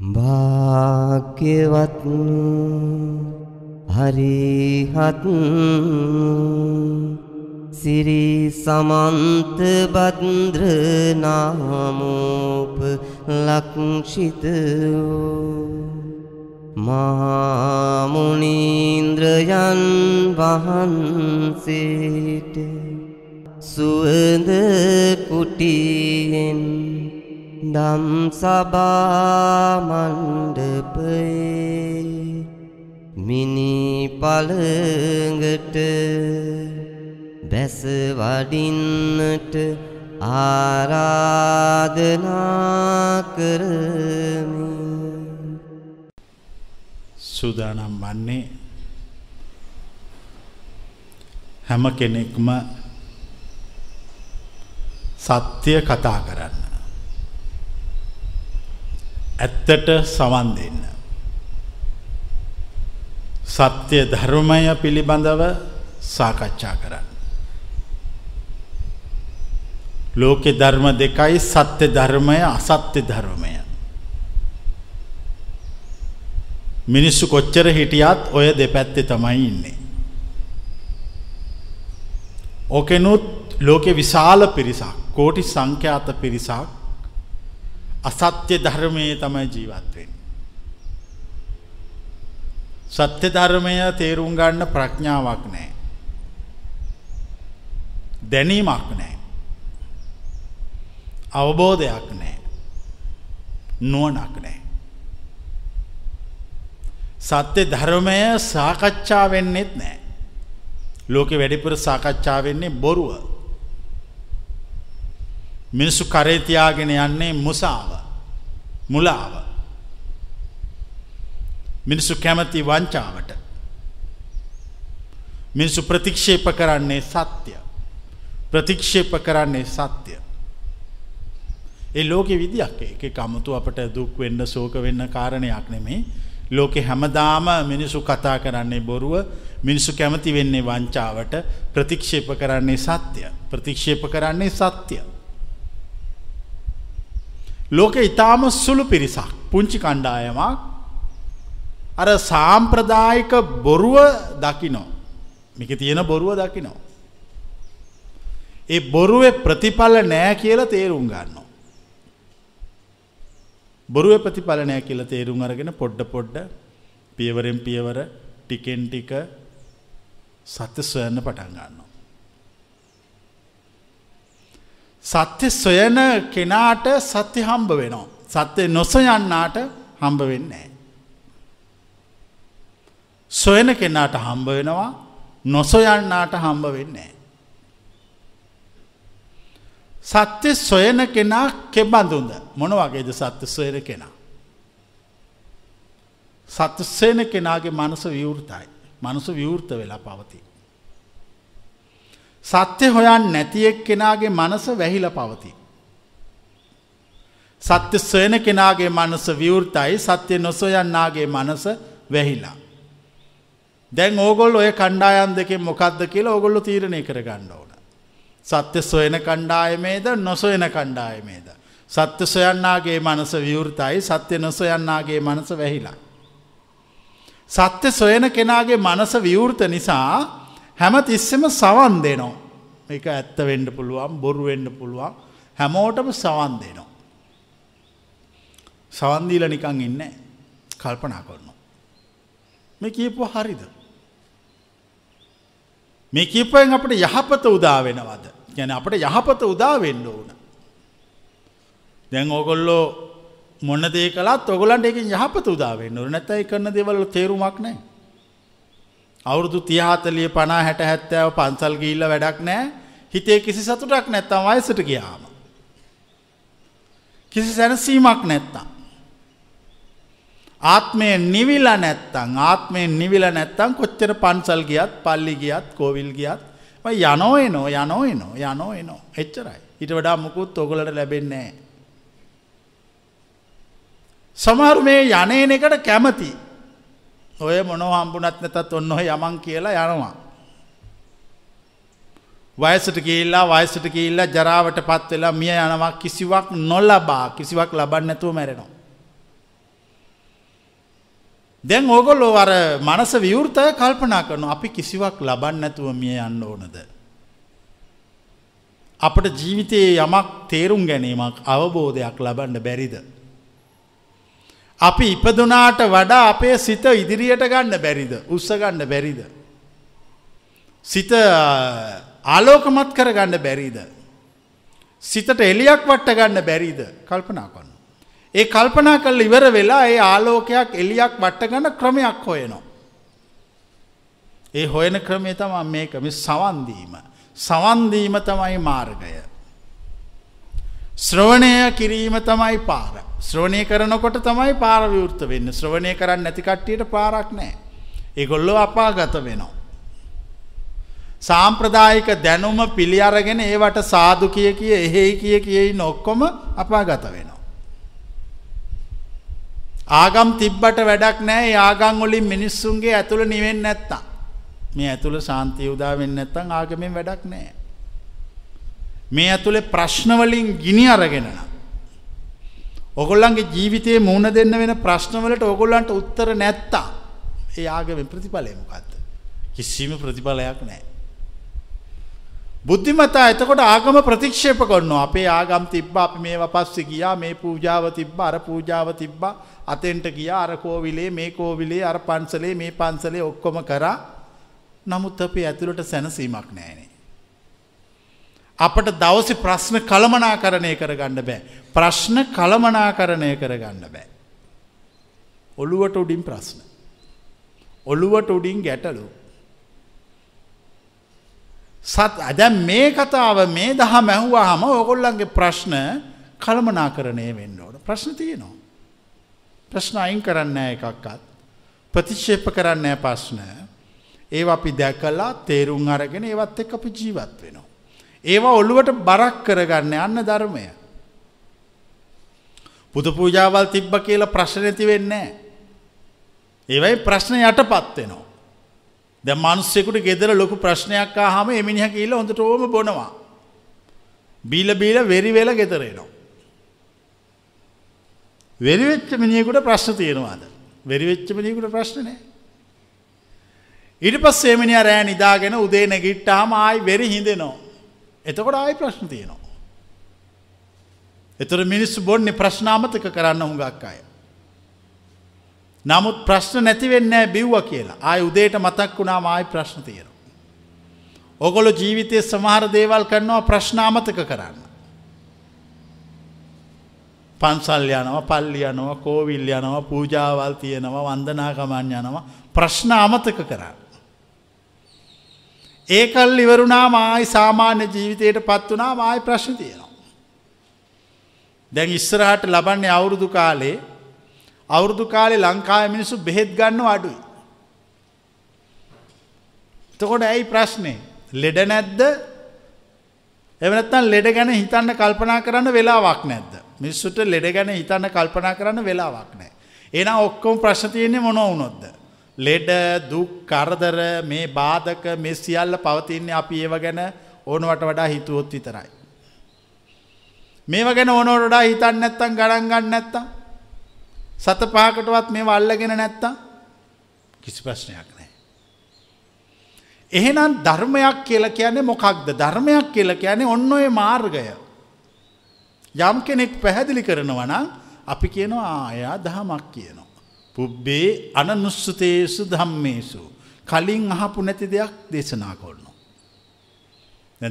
භාග්‍යවත් හරිහත් සිරි සමන්ත බද්ද්‍ර නාමෝප ලක්ෂිත මහා මුනිంద్రයන් වහන්සේට සුවඳ කුටියෙන් නම් සබා මණ්ඩපයේ මිනි පළඟට බැස වඩින්නට ආරාධනා කරමි සූදානම් වන්නේ හැම කෙනෙක්ම සත්‍ය කතා කරන්න ඇත්තට සවන් දෙන්න. සත්‍ය ධර්මය පිළිබඳව සාකච්ඡා කරන්න. ලෝකෙ ධර්ම දෙකයි සත්‍ය ධර්මය අසත්‍ය ධර්මය. මිනිස්සු කොච්චර හිටියත් ඔය දෙපැත්තේ තමයි ඉන්නේ. ඕකෙනුත් ලෝකෙ විශාල පිරිසක් කෝටි සංඛ්‍යාත පිරිසක් අසත්‍ය ධර්මයේ තමයි ජීවත් වෙන්නේ. සත්‍ය ධර්මය තේරුම් ගන්න ප්‍රඥාවක් නැහැ. දැනීමක් නැහැ. අවබෝධයක් නැහැ. නුවණක් නැහැ. සත්‍ය ධර්මය සාකච්ඡා වෙන්නේත් නැහැ. ලෝකෙ වැඩිපුර සාකච්ඡා වෙන්නේ බොරුව. මිනිස්සු කරේ තියාගෙන යන්නේ මුසාව මුලාව මිනිස්සු කැමති වංචාවට මිනිස්සු ප්‍රතික්ෂේප කරන්නේ සත්‍ය ප්‍රතික්ෂේප කරන්නේ සත්‍ය ඒ ලෝකෙ විදියක් ඒක ඒක 아무තු අපට දුක් වෙන්න ශෝක වෙන්න කාරණයක් නෙමේ ලෝකෙ හැමදාම මිනිසු කතා කරන්නේ බොරුව මිනිසු කැමති වෙන්නේ වංචාවට ප්‍රතික්ෂේප කරන්නේ සත්‍ය ප්‍රතික්ෂේප කරන්නේ සත්‍යය ලෝක ඉතාම සුළු පිරිසක් පුංචි කණ්ඩායමක් අර සාම්ප්‍රදායික බොරුව දකිනෝ. මේක තියෙන බොරුව දකිනෝ. ඒ බොරුවේ ප්‍රතිඵල නෑ කියලා තේරුම් ගන්නවා. බොරුවේ ප්‍රතිඵල නෑ කියලා තේරුම් අරගෙන පොඩ්ඩ පොඩ්ඩ පියවරෙන් පියවර ටිකෙන් ටික සත්‍ය සොයන්න පටන් ගන්නවා. සත්‍ය සොයන කෙනාට සත්‍ය හම්බ වෙනවා. සත්‍යය නොසොයන්නාට හම්බ වෙන්නේ. සොයන කෙනාට හම්බ වෙනවා නොසොයන්නාට හම්බ වෙන්නේ. සත්‍ය සොයන කෙනා කෙබඳුන්ද මොන වගේද සත්‍ය සොයන කෙනා. සත්‍යසයන කෙනාගේ මනස විවෘතයි. මනුස විවෘත වෙලා පවතිී. සත්‍ය හොයන් නැති එක් කෙනාගේ මනස වැහිල පවති. සත්‍ය සොයන කෙනාගේ මනස විවෘතයි සත්‍ය නොසොයන්නාගේ මනස වැහිලා. දැන් ඕගොල් ඔය කණ්ඩායන් දෙකෙන් මොකක්ද කියලා ඔගොල්ලො තීරණය කර ගණ්ඩ ඕන. සත්‍ය සොයන කණ්ඩායමේද නොසොයන කණ්ඩායමේද. සත්‍ය සොයන්නාගේ මනස විවෘතයි සත්‍ය නොසොයන්නාගේ මනස වැහිලා. සත්‍ය සොයන කෙනාගේ මනස විවෘත නිසා හැම තිස්සෙම සවන් දෙනවා. එක ඇත්ත වෙන්ඩ පුළුවන් බොරු වෙන්ඩ පුළුවන් හැමෝටම සවන් දෙනවා. සවන්දීල නිකං ඉන්න කල්පනා කරනවා. මේ කියපු හරිද. මේ කීපයෙන් අපට යහපත උදා වෙනවද ගැන අපට යහපත උදා වෙන්න ඕන. දැන් ඕගොල්ලෝ මොන්න දේ කලාත් ඔගොලන්ට එකින් යහපත උදා වෙන්න ඕන නැතයි කරන දෙවල්ල තේරුමක් නෑ. අවුරුදු තියාතලිය පනා හැට හැත්තෑව පන්සල් ගිල්ල වැඩක් නෑ හිතේ කිසි සතුටක් නැත්තම් අයසට ගියාම. කිසි සැනසීමක් නැත්තම්. ආත්මය නිවිල නැත්තං ආත්මය නිවිල නැත්තං කොච්චර පන්සල් ගියත් පල්ලි ගියත් කෝවිල් ගියත් යනෝ එනෝ යනෝ එනෝ යනෝ එනෝ එච්චරයි ඉට වඩා මුකුත් ඔගලට ලැබෙන්නේ. සමහර මේ යනේන එකට කැමති ඔය මොනව හම්බුනත් නැතත් ඔන්න ඔහ යමන් කියලා යනවා. වයසට කියල්ලා වයසට කියල්ලා ජරාවට පත් වෙලා මිය යනවා කිසිවක් නොල්ලබා කිසිවක් ලබන්න නැතුව මැරෙනවා. දැන් ඕගොල්ලෝ අර මනස විවෘතය කල්පනා කරනු අපි කිසිවක් ලබන්න නැතුව මිය යන්න ඕනද. අපට ජීවිතයේ යමක් තේරුම් ගැනීමක් අවබෝධයක් ලබන්න බැරිද. අපි ඉපදුනාට වඩා අපේ සිත ඉදිරියට ගන්න බැරිද උස්ස ගන්න බැරිද. සිත ආලෝකමත් කර ගන්න බැරිද. සිතට එලියක් වට්ට ගන්න බැරිද කල්පනා කොන්න. ඒ කල්පනා කල් ඉවර වෙලා ඒ ආලෝකයක් එලියක් වට්ට ගන්න ක්‍රමයක් හොයනවා. ඒ හොයන ක්‍රමේ තමා මේක මේ සවන්දීම. සවන්දීම තමයි මාර්ගය. ශ්‍රවණය කිරීම තමයි පාර. ශ්‍රවණය කරනකොට තමයි පාර විවෘත වෙන්න. ශ්‍රවණය කරන්නේ නැති කට්ටියට පාරක් නැහැ. ඒගොල්ලෝ අපාගත වෙනවා. සාම්ප්‍රදායික දැනුම පිළි අරගෙන ඒවට සාදු කිය කිය එහෙයි කිය කියයි නොක්කොම අපාගත වෙනවා. ආගම් තිබ්බට වැඩක් නෑ ඒ ආගම් වලින් මිනිස්සුන්ගේ ඇතුළ නිවෙන්නේ නැත්තම්. මේ ඇතුළ ශාන්තිය උදා වෙන්නේ නැත්තම් ආගමෙන් වැඩක් නෑ. මේ ඇතුලේ ප්‍රශ්න වලින් ගිනි අරගෙන ඔගොල්ලන්ගේ ජීවිතේ මුහුණ දෙන්න වෙන ප්‍රශ්න වලට ඔගොල්ලන්ට උත්තර නැත්තා. ඒ ආගමේ ප්‍රතිඵලය මොකද්ද? කිසිම ප්‍රතිඵලයක් නැහැ. බුද්ධිමතා එතකොට ආගම ප්‍රතික්ෂේප කරනවා අපේ ආගම් තිබ්බා අපි මේවා පස්සේ ගියා මේ පූජාව තිබ්බා අර පූජාව තිබ්බා අතෙන්ට ගියා අර කෝවිලේ මේ කෝවිලේ අර පන්සලේ මේ පන්සලේ ඔක්කොම කරා නමුත් අපේ ඇතුළට සැනසීමක් නැහැ අපට දවස ප්‍රශ්න කළමනා කරණය කරගන්න බෑ. ප්‍රශ්න කළමනා කරණය කරගන්න බෑ. ඔළුවට උඩින් ප්‍රශ්න. ඔළුවට උඩින් ගැටලු. සත් අද මේ කතාව මේ දහ මැහුවා හම ඔකොල්ලන්ගේ ප්‍රශ්න කළමනා කරණය වෙන්න ඕට ප්‍රශ්න තියනවා. ප්‍රශ්න අයින් කරන්න එකක්කත්. ප්‍රතිශ්ෂේප කරන්න ප්‍රශ්න. ඒ අපි දැකලා තේරුම් අරගෙන ඒවත් එක් අපි ජීවත් වෙනවා. ඒවා ඔල්ලුවට බරක් කරගන්න යන්න ධර්මය. පුද පූජාවල් තිබ්බ කියලා ප්‍රශ්න ඇති වෙන්නේ. ඒවයි ප්‍රශ්න යටපත් වෙනවා. ද මනුස්සෙකුට ගෙදර ලොකු ප්‍රශ්නයක් හම එමිනිහ කියලා හොඳට ඕම බොනවා. බීල බීල වෙරිවෙල ගෙතරේනවා. වෙරිවෙච්ච මිනිියකුට ප්‍රශ්න තියෙනවාද. වෙරිවෙච්ච මිනිියකුට ප්‍රශ්නනෑ. ඉට පස් සේමිනිිය රෑ නිදාගෙන උදේ නැගිට්ටාම ආයි වෙරි හිඳෙනවා. එතකොට ආයි ප්‍රශ්න තියෙනවා. එතර මිනිස්සු බොන්න ප්‍රශ්නාමතක කරන්න හුඟක් අය. නමුත් ප්‍රශ්න නැතිවෙන්න බිව්ව කියලා ආය උදේට මතක් වුණා ආයි ප්‍රශ්න තියෙන. ඔගොලො ජීවිතය සමහර දේවල් කරනවා ප්‍රශ්නාමතක කරන්න. පන්සල් යනවා පල්ලි යනවා කෝවිල් යනවා පූජාවල් තියෙනවා වන්දනාකමන් යනවා ප්‍රශ්න අමතක කරන්න. ඒකල් ඉවරුණා මායි සාමාන්‍ය ජීවිතයට පත් වනා මායි ප්‍රශ්න තියෙනවා. දැන් ඉස්සරහට ලබන්නේ අවුරුදු කාලේ අවුරුදු කාලේ ලංකාව මිනිසු බෙහෙත් ගන්න අඩුයි. තකොට ඇයි ප්‍රශ්නේ ලෙඩ නැද්ද එවනත්තන් ලෙඩ ගැන හිතන්න කල්පනා කරන්න වෙලාවක් නැද්ද. මිස්සුට ලෙඩ ගැන හිතන්න කල්පනා කරන්න වෙලාවක් නෑ. එන ඔක්කොම ප්‍රශ්තියන්නේ මොනොවුනොත්ද. ලෙඩ දුක් කරදර මේ බාධක මේ සියල්ල පවතින්නේ අපි ඒව ගැන ඕනවට වඩා හිතුවොත් විතරයි. මේව ගැන ඕනෝටඩා හිතන්න නැත්තම් ගඩන් ගන්න නැත්තම් සත පහකටවත් මේ වල්ලගෙන නැත්තම් කිසි ප්‍රශ්නයක් නෑ. එහෙනම් ධර්මයක් කියල කියන්නේ මොකක්ද ධර්මයක් කියල කියන්නේ ඔන්න ඔය මාර්ගය. යම් කෙනෙක් පැහැදිලි කරනවනම් අපි කියනවා ආයා දහමක් කියනවා. පුබ්බේ අනනුස්සතේසු ධම්මේසු. කලින් අහපු නැති දෙයක් දේශනා කොල්නු.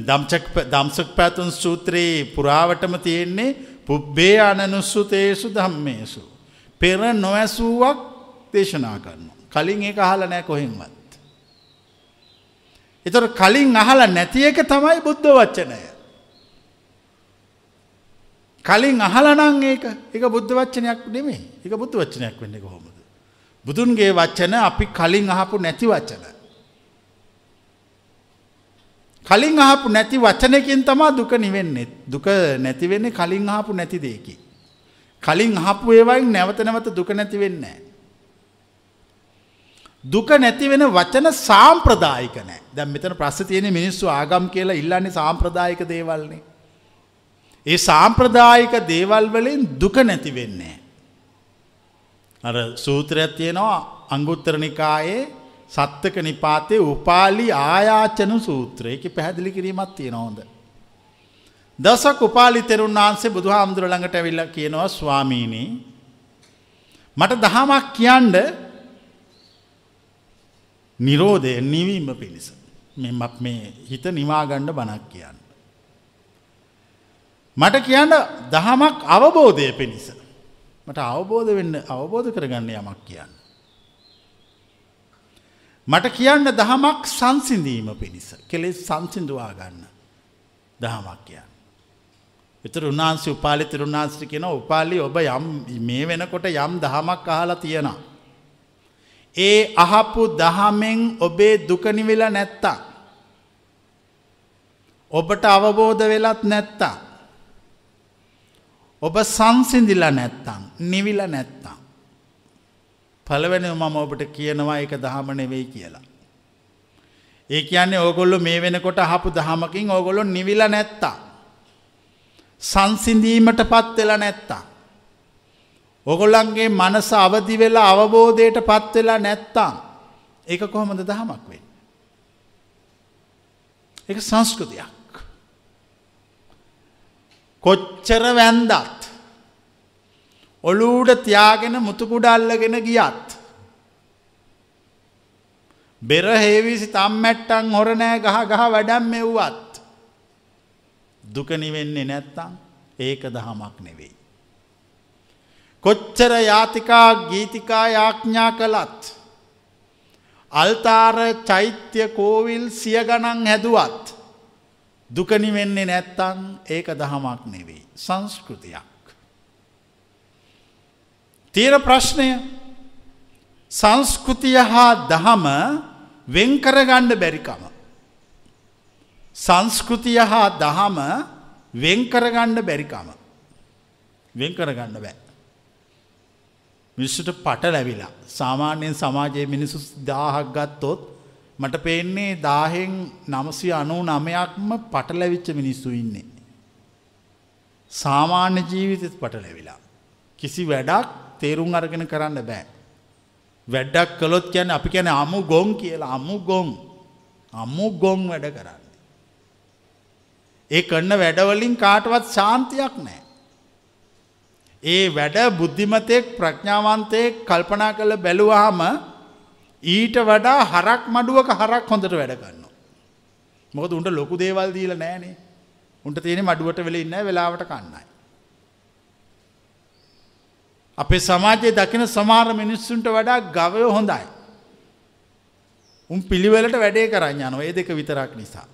දම්චක් දම්සක් පැතුන් සූත්‍රයේ පුරාවටම තියෙන්නේ පුබ්බේ අනනුස්සුතේසු ධම්මේසු. පෙර නොවැසුවක් දේශනා කරනු. කලින් ඒ අහල නෑ කොහෙන්වත්. එතොට කලින් අහල නැති එක තමයි බුද්ධ වච්චනය. කලින් අහලනං ඒක එක බුද්ධ වච්චනයක් නෙමේ එක බුද්ධ වච්චනයක් වෙන්න කොහොම. බුදුන්ගේ වච්චන අපි කලින් අහපු නැති වචන. කලින් අහපු නැති වචනකින් තමා දුක නිවෙන්නේ දුක නැතිවෙන්නේ කලින් අහපු නැති දෙයකි. කලින් අහපු ඒවයින් නැවත නැවත දුක නැති වෙන්නේ දුක නැති වෙන වචන සාම්ප්‍රදායික නෑ. දැන් මෙතන ප්‍රශ්නේ තියෙන මිනිස්සු ආගම් කියලා ඉල්ලන්නේ සාම්ප්‍රදායික දේවල්නේ. ඒ සාම්ප්‍රදායික දේවල් වලින් දුක නැති වෙන්නේ අර සූත්‍රයක් තියෙනවා අංගුත්තර නිකායේ සත්තක නිපාතයේ උපාලි ආයාචන සූත්‍රයක පැහැදිලි කිරීමත් තියෙනවොද. දසක් උපාලි තෙරුන් වහන්සේ බුදු හාමුදුර ළඟට ඇවිල්ල කියනවා ස්වාමීණී මට දහමක් කියන්ඩ නිරෝධය නිවීම පිණිස මෙමත් මේ හිත නිවාගණ්ඩ බණක් කියන්න. මට කියන්න දහමක් අවබෝධය පිණිස. මට අවබෝධ වෙන්න අවබෝධ කරගන්න යමක් කියන්න. මට කියන්න දහමක් සංසිඳීම පිණිස කෙලෙස් සංසිින්දවා ගන්න දහමක් කියන්න. එතර උන්හන්සේ උපාලි තිරුණාශ්‍රි කියෙන උපාලි ඔබ යම් මේ වෙනකොට යම් දහමක් අහලා තියෙනවා. ඒ අහපු දහමෙන් ඔබේ දුකනිවෙලා නැත්තා. ඔබට අවබෝධ වෙලත් නැත්තා. ඔබ සංසිඳිලා නැත්තං. නිවිල නැත්නම්. පළවෙන මම ඔබට කියනවා එක දහම නෙවෙයි කියලා. ඒ කියන්නේ ඕගොල්ලො මේ වෙනකොට හපු දහමකින් ඕගොලො නිවිල නැත්තා. සංසිඳීමට පත් වෙලා නැත්තා. ඔගොල්ලන්ගේ මනස අවදි වෙලා අවබෝධයට පත් වෙලා නැත්තා. ඒක කොහොමද දහමක් වෙන්. එක සංස්කෘතියක්. කොච්චර වැන්දත් ඔලූඩ තියාගෙන මුතුකුඩල්ලගෙන ගියත්. බෙර හේවිසි තම්මැට්ටන් හොරනෑ ගහ ගහ වැඩම් මෙව්වත්. දුකනිවෙන්නේ නැත්තං ඒක දහමක් නෙවෙයි. කොච්චර යාතිකා ගීතිකා යාඥා කළත්. අල්තාර චෛත්‍ය කෝවිල් සිය ගණන් හැදුවත්. දුකනිවෙන්නේ නැත්තං ඒක දහමක් නෙවෙයි සංස්කෘතියක්. තියෙන ප්‍රශ්නය සංස්කෘතිය හා දහම වෙන්කරගණ්ඩ බැරිකම. සංස්කෘතිය හා දහම වෙන්කරගණ්ඩ බැරිකම. වෙන්කරගන්න බෑ. මිස්සුට පට ලැවිලා සාමාන්‍යයෙන් සමාජයේ මිනිසු දාහක් ගත්තොත් මට පේන්නේ දාහෙන් නමසි අනු නමයක්ම පට ලැවිච්ච මිනිස්සු ඉන්නේ. සාමාන්‍ය ජීවිතත් පට ලැවිලා. කිසි වැඩක් තේරුම් අරගෙන කරන්න බෑ. වැඩක් කළොත් කියැන අපි කැන අමු ගොන් කියලා අමු ගොන් අමු ගොන් වැඩ කරන්න. ඒ කන්න වැඩවලින් කාටවත් ශාන්තියක් නෑ. ඒ වැඩ බුද්ධිමතයෙක් ප්‍රඥාවන්තයෙක් කල්පනා කළ බැලුවාම ඊට වඩා හරක් මඩුවක හරක් හොඳට වැඩගන්න. මොකද උන්ට ලොකු දේවල් දීල නෑනේ උන්ට තියෙන මඩුවට වෙලඉන්න වෙලාවට කන්නයි. අපේ සමාජය දකින සමාර මිනිස්සුන්ට වඩා ගවයෝ හොඳයි. උන් පිළිවෙලට වැඩේ කරන්න යනවා ඒ දෙක විතරක් නිසා.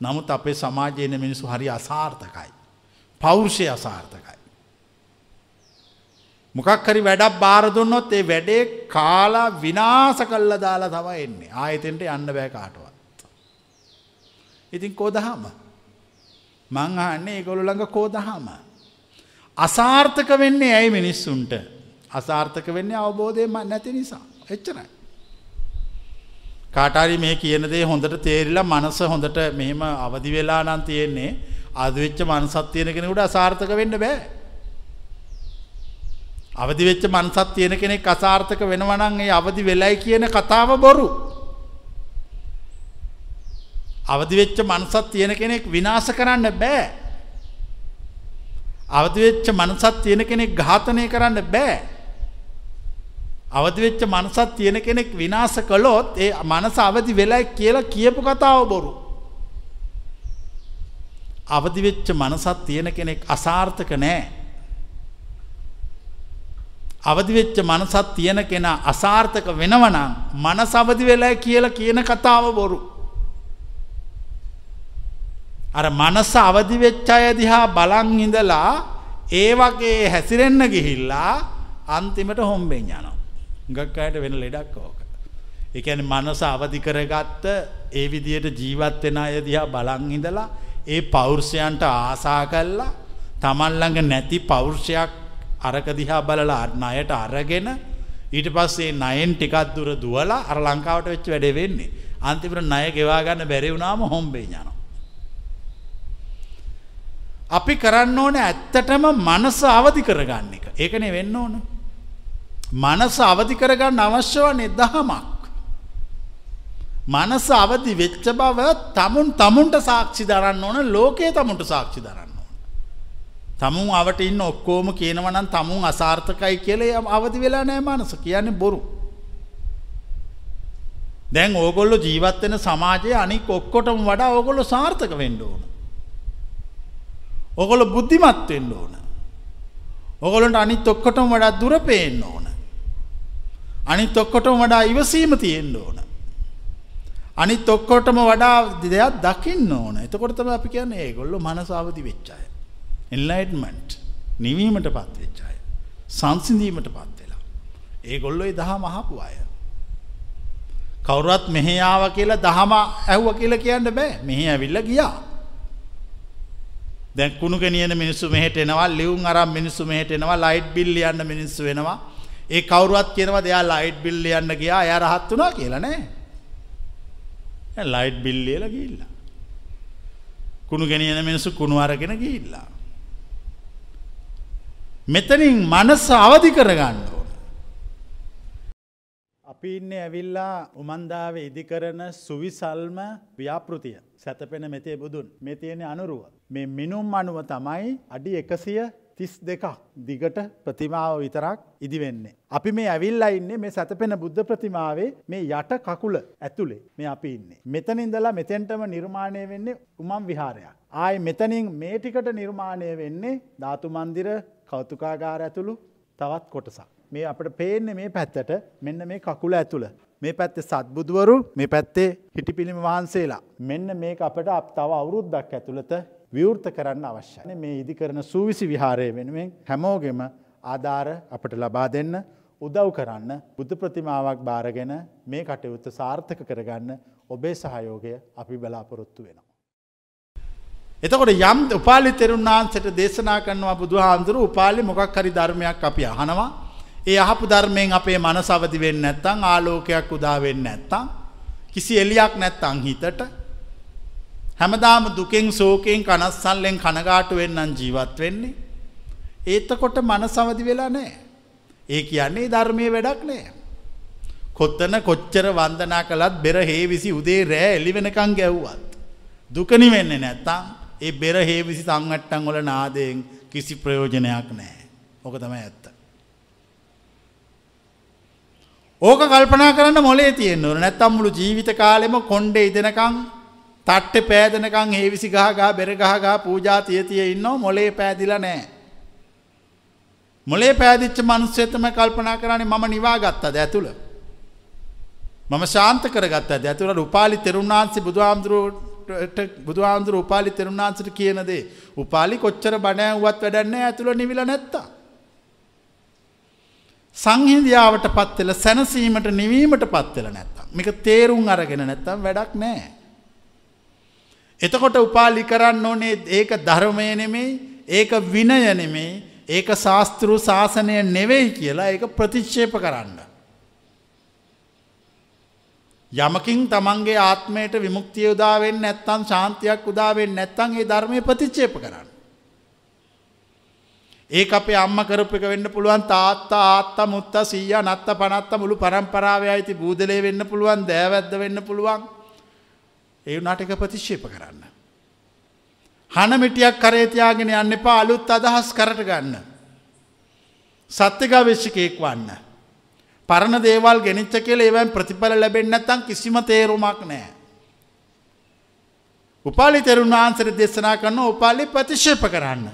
නමුත් අපේ සමාජයන මිනිසු හරි අසාර්ථකයි. පෞරුෂය අසාර්ථකයි. මොකක් හරි වැඩක් බාරදුන්නොත් ඒ වැඩේ කාලා විනාස කල්ල දාලා තව එන්නේ ආයතෙන්ට යන්න බෑ කාටවත්. ඉතින් කෝදහම මං අන්නේ ඒගොළු ළඟ කෝදහම. අසාර්ථක වෙන්නේ ඇයි මිනිස්සුන්ට අසාර්ථක වෙන්නේ අවබෝධය ම නැති නිසා එච්චරයි. කාටාරි මේ කියනදේ හොඳට තේරිලා මනස හොඳට මෙහෙම අවදි වෙලා නම් තියෙන්නේ අදවෙච්ච මනසත් තියෙන කෙනෙකුට අසාර්ථක වෙන්න බෑ. අවදි වෙච්ච මනසත් තියෙන කෙනෙක් අසාර්ථක වෙනවා නම් ඒ අවදි වෙලයි කියන කතාව බොරු. අවදි වෙච්ච මනසක් තියෙන කෙනෙක් විනාශ කරන්න බෑ. අවදිවෙච්ච මනසත් තියෙන කෙනෙක් ඝාතනය කරන්න බෑ. අවදිවෙච්ච මනසත් තියෙන කෙනෙක් විනාස කළොත් ඒ මනස අවදි වෙලයි කියලා කියපු කතාව බොරු. අවදිවෙච්ච මනසත් තියෙන කෙනෙක් අසාර්ථක නෑ. අවදිවෙච්ච මනසත් තියෙන කෙනා අසාර්ථක වෙනවනම් මනස අවදි වෙලා කියලා කියන කතාව බොරු. අර මනස අවදි වෙච්ච අය දිහා බලන් ඉඳලා ඒ වගේ හැසිරෙන්න ගිහිල්ලා අන්තිමට හොම්බෙන් යනවා. හුඟක් අයට වෙන ලෙඩක් ඕක. ඒ කියන්නේ මනස අවදි කරගත්ත ඒ විදියට ජීවත් වෙන අය දිහා බලන් ඉඳලා ඒ පෞර්ෂයන්ට ආසා කළා තමන් ළඟ නැති පෞර්ෂයක් අරක දිහා බලලා ණයට අරගෙන ඊට පස්සේ ණයෙන් ටිකක් දුර දුවලා අර ලංකාවට වෙච්ච වැඩේ වෙන්නේ. අන්තිමට ණය ගෙවා ගන්න බැරි වුණාම හොම්බෙන් යනවා. අපි කරන්න ඕන ඇත්තටම මනස අවධි කරගන්න එක. ඒකනෙ වෙන්න ඕන. මනස අවධි කරගන්න අවශ්‍යව නෙදහමක්. මනස අවධි වෙච්ච බව තමුන් තමුන්ට සාක්ෂි දරන්න ඕන ලෝකයේ තමුන්ට සාක්ෂි දරන්න ඕන. තමුන් අවට ඉන්න ඔක්කෝම කියනවනම් තමුන් අසාර්ථකයි කියලේ අවධි වෙලා නෑ මනස කියන්නේ බොරු. දැන් ඕගොල්ලො ජීවත්වෙන සමාජය අනික් ඔක්කොටම වඩා ඕගොල්ලො සාර්ථක වෙන්න ඕන. ඔගොල බුද්ධිමත් වෙන්න ඕන. ඔගොලන්ට අනිත් ඔක්කොටම වඩා දුර පේන්න ඕන. අනිත් ඔක්කොටම වඩා ඉවසීම තියෙන්න ඕන. අනිත් ඔක්කොටම වඩා දෙයක් දකින්න ඕන. එතකොට තමයි අපි කියන්නේ ඒගොල්ලෝ මනසාවදි වෙච්ච අය. එන්ලයිට්මන්ට් නිවීමටපත් වෙච්ච අය. සංසිඳීමටපත් වෙලා. ඒගොල්ලෝ ඒ දහම අහපු අය. කවුරුත් මෙහෙ ආවා කියලා දහම ඇහුවා කියලා කියන්න බෑ. මෙහෙ ඇවිල්ලා ගියා. දැන් කුණු ගෙනියන මිනිස්සු මෙහෙට එනවා ලියුම් අරන් මිනිස්සු මෙහෙට එනවා ලයිට් බිල් ලියන්න මිනිස්සු වෙනවා ඒ කවුරුවත් කියනවා දෙයා ලයිට් බිල් ලියන්න ගියා එයා රහත් වුණා කියලා නෑ දැන් ලයිට් බිල් ලියලා ගිහිල්ලා කුණු ගෙනියන මිනිස්සු කුණු අරගෙන ගිහිල්ලා මෙතනින් මනස අවදි කරගන්න අපි ඉන්නේ ඇවිල්ලා උමන්දාවේ ඉදිකරන සුවිසල්ම ව්‍යාපෘතිය සැතපෙන මෙතේ බුදුන් මෙතියෙන අනුරුව මේ මිනුම් අනුව තමයි අඩි එකසිය තිස් දෙකක් දිගට ප්‍රතිමාව විතරක් ඉදිවෙන්නේ. අපි මේ ඇවිල්ලා ඉන්නේ මේ සැතපෙන බුද්ධ ප්‍රතිමාවේ මේ යට කකුල ඇතුළේ මේ අපි ඉන්නේ. මෙතන ඉඳලා මෙතෙන්ටම නිර්මාණය වෙන්නේ උමම් විහාරයක්. ආය මෙතනින් මේ ටිකට නිර්මාණය වෙන්නේ ධාතු මන්දිර කෞතුකාගාර ඇතුළු තවත් කොටසක්. මේ අපට පේන්නේ මේ පැත්තට මෙන්න මේ කකුල ඇතුළ. මේ පැත්තේ සත්බුදුවරු මේ පැත්තේ හිටිපිළිම වහන්සේලා. මෙන්න මේක අපට අප තව අවුරුද්දක් ඇතුළත විවෘත කරන්න අවශ්‍යයි. මේ ඉදි කරන සූවිසි විහාරය වෙනුවෙන් හැමෝගෙම ආධාර අපට ලබා දෙන්න උදව් කරන්න බුද්ධ ප්‍රතිමාවක් බාරගෙන මේ කටයුත්ත සාර්ථක කරගන්න ඔබේ සහයෝගය අපි බලාපොරොත්තු වෙනවා. එතකොට යම් උපාලි තෙරුණාන්සට දේශනා කරනවා බුදුහාන්දුරු උපාලි මොකක් හරි ධර්මයක් අපි අහනවා. ඒ අහපු ධර්මයෙන් අපේ මනසවදි වෙන්න නැත්තං ආලෝකයක් උදා වෙන්න නැත්තං. කිසි එලියක් නැත්තං හිතට හැමදාම දුකෙන් සෝකයෙන් කනස්සල්ලෙන් කනගාටු වෙන්නන් ජීවත් වෙන්නේ. ඒතකොට මන සමදි වෙලා නෑ. ඒ කියන්නේ ධර්මය වැඩක් නෑ. කොත්තන කොච්චර වන්දනා කළත් බෙර හේවිසි උදේ රෑ එලිවෙනකං ගැව්වත්. දුකනි වෙන්න නැත්තං ඒ බෙර හේවිසි සංවට්ටන් වල නාදයෙන් කිසි ප්‍රයෝජනයක් නෑ. ඕක තමයි ඇත්ත. ඕක කල්පනා කරන්න මොලේ තියෙන්න්නවන නැත්තම්මුළු ජීවිත කාලෙම කොන්්ඩ ඉදෙනකං තට්ට පෑදනකං හේවිසි ගහගා බෙරගහගා පූජා තියතිය ඉන්නවා මොලේ පෑදිල නෑ. මොලේ පෑදිච්ච මනුස්සේතම කල්පනා කරන්නේ මම නිවා ගත්තද ඇතුළ. මම ශාන්ත කරගත්ත ඇතුළ උපාලි තෙරුණාන්සේ බුදුහාමුදුරුවට බුදුහාමුදුර උපාලි තෙරුණාන්සට කියනදේ. උපාලි කොච්චර බණෑවුවත් වැඩන්නේ ඇතුළ නිවිල නැත්තා. සංහිදියාවට පත්වෙල සැනසීමට නිවීමට පත්වෙල නැත්තම්. මේක තේරුම් අරගෙන නැත්තම් වැඩක් නෑ. එතකොට උපාලි කරන්න ඕනේ ඒක ධර්මය නෙමෙයි ඒක විනය නෙමෙයි ඒක ශාස්තෘ ශාසනය නෙවෙයි කියලා ඒක ප්‍රතිච්ෂේප කරන්න. යමකින් තමන්ගේ ආත්මයට විමුක්තිය උදාවෙන් නැත්තන් ශාන්තියක් උදාවෙන් නැත්තන් ඒ ධර්මය ප්‍රතිච්චේප කරන්න. ඒ අපේ අම්ම කරපික වෙන්න පුළුවන් තාත්තා ආත්තා මුත්තා සීය නත්ත පනත්ත මුළු පරම්පරාවයයිති බූදලේ වෙන්න පුළුවන් දෑවැද්ද වෙන්න පුළුවන්. ඒ වුණාට එක ප්‍රතිශ්ෂේප කරන්න. හනමිටියක් කරේතියාගෙන යන්න එපා අලුත් අදහස් කරට ගන්න. සත්‍ය ගවේශකයෙක් වන්න. පරණ දේවල් ගෙනනිච්ච කෙල ඒවන් ප්‍රතිඵල ලැබෙන් නැතන් කිසිම තේරුමක් නෑ. උපාලි තෙරුණ ආන්සර දේශනා කරන්න උපාලි ප්‍රතිශ්ෂේප කරන්න.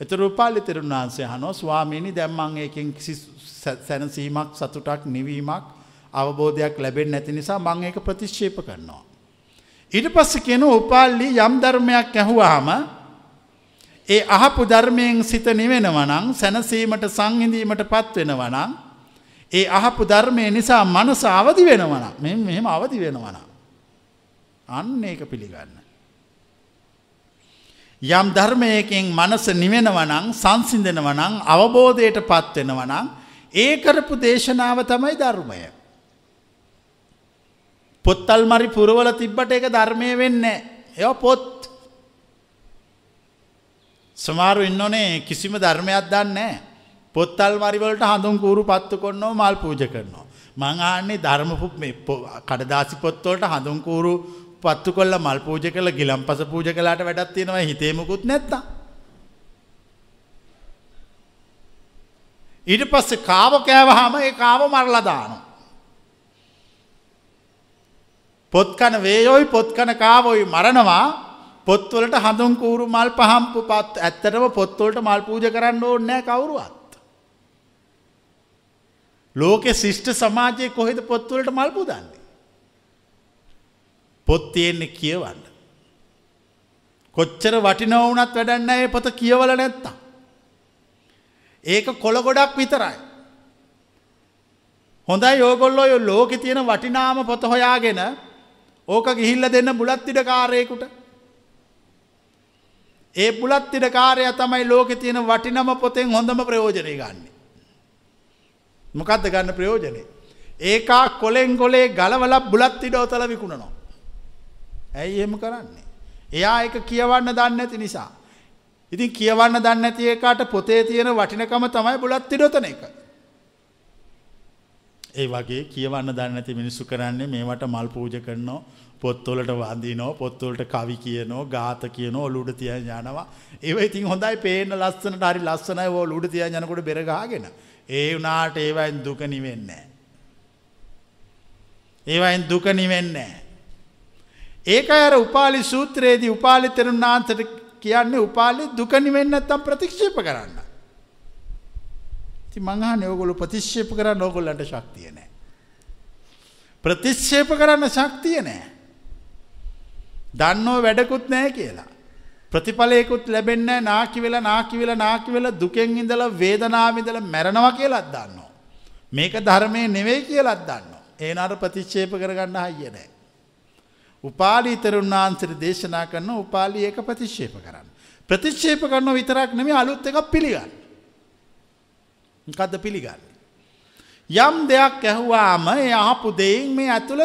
එත රූපාලි තෙරුණ වහන්සේ හනෝ ස්වාමීණි දැම්මන් ඒකෙන් සැනසීමක් සතුටක් නිවීමක් අවබෝධයක් ලැබෙන් නැති නිසා මං ඒක ප්‍රතිශ්ෂේප කරනවා. ඉට පස්ස කෙන උපාල්ලි යම් ධර්මයක් ඇහුවාම ඒ අහපු ධර්මයෙන් සිත නිවෙනවනං සැනසීමට සංහිඳීමට පත්වෙනවනං ඒ අහපු ධර්මය නිසා මනස අවදි වෙනවන මෙ මෙහෙම අවදි වෙනවන. අන්න ඒක පිළිගන්න. යම් ධර්මයකින් මනස නිවෙනවනං සංසිඳෙනවනං අවබෝධයට පත්වෙනවනං ඒ කරපු දේශනාව තමයි ධර්මය. පොත්තල් මරි පුරවල තිබ්බට එක ධර්මය වෙන්න. එය පොත් සමාරු ඉන්න ඕනේ කිසිම ධර්මයක් දන්නේ. පොත්තල් මරිවලට හඳුන් කූරු පත්තු කොන්නෝ මල් පූජ කරනවා. මං ආන්නේ ධර්මපු කඩදාසි පොත්වලට හඳුන්කූරු පත්තු කොල්ල මල් පූජ කළ ගිලම් පස පූජ කලාට වැඩත් තියෙනවා හිතේමකුත් නැත්ත. ඊට පස්ස කාව කෑව හම ඒ කාව මරලදානවා. පොත්කන වේයෝයි පොත්කන කාවොයි මරණවා පොත්වලට හඳුන් කූරු මල් පහම්පු පත් ඇත්තටම පොත්වලට මල් පූජ කරන්න ඕන්නෑ කවුරුවත්. ලෝකෙ ශිෂ්ට සමාජය කොහෙද පොත්වලට මල් පුදන්නේ. පොත්තියෙන්නේ කියවන්න. කොච්චර වටිනවුනත් වැඩන්න ඒ පොත කියවල නැත්තා. ඒක කොළගොඩක් විතරයි. හොඳයි යෝගොල්ලෝ ලෝකෙ තියෙන වටිනාම පොත හොයාගෙන ඕක ගිහිල්ල දෙන්න බුලත්තිඩ කාරයෙකුට. ඒ බුලත්තිඩ කාරය තමයි ලෝක තියෙන වටිනම පොතෙන් හොඳම ප්‍රයෝජනය ගන්න. මොකක්ද ගන්න ප්‍රයෝජනය. ඒකා කොලෙන් ගොලේ ගලවල බුලත්තිඩ ඔතල විකුණනවා. ඇයි එහෙම කරන්නේ. එයා එක කියවන්න දන්න ඇති නිසා. ඉතින් කියවන්න දන්න ඇති ඒකාට පොතේ තියෙන වටිනකම තමයි බුලත්තිඩොතන එක. ඒ වගේ කියවන්න දන්නේ නැති මිනිස්සු කරන්නේ මේවට මල් පූජා කරනවා පොත්වලට වඳිනවා පොත්වලට කවි කියනවා ගාත කියනවා ඔලුඩ තියන් යනවා ඒව ඉතින් හොඳයි පේන ලස්සනට හරි ලස්සනයි ඔය ඔලුඩ තියන් යනකොට බෙර ගහගෙන ඒ වුණාට ඒවෙන් දුක නිවෙන්නේ නැහැ ඒවෙන් දුක නිවෙන්නේ නැහැ ඒකයි අර උපාලි සූත්‍රයේදී උපාලි තෙරුණාන්තට කියන්නේ උපාලි දුක නිවෙන්නේ නැත්තම් ප්‍රතික්ෂේප කරන්න ඉතින් මං අහන්නේ ඕගොල්ලෝ ප්‍රතික්ෂේප කරන්න ඕගොල්ලන්ට ශක්තිය නැහැ. ප්‍රතික්ෂේප කරන්න ශක්තිය නැහැ. දන්නෝ වැඩකුත් නැහැ කියලා. ප්‍රතිඵලයකුත් ලැබෙන්නේ නැහැ නාකි වෙලා නාකි වෙලා නාකි වෙලා දුකෙන් ඉඳලා වේදනාවෙන් ඉඳලා මැරෙනවා කියලාත් දන්නවා. මේක ධර්මයේ නෙවෙයි කියලාත් දන්නවා. ඒනාර ප්‍රතික්ෂේප කරගන්න හයිය නැහැ. උපාලි තරුණාන්තර දේශනා කරන උපාලි ඒක ප්‍රතික්ෂේප කරන්න. ප්‍රතික්ෂේප කරනවා විතරක් නෙමෙයි අලුත් එකක් පිළිගන්න. කද පිළිගන්න. යම් දෙයක් ඇහුවාම යහපු දෙයින් මේ ඇතුළ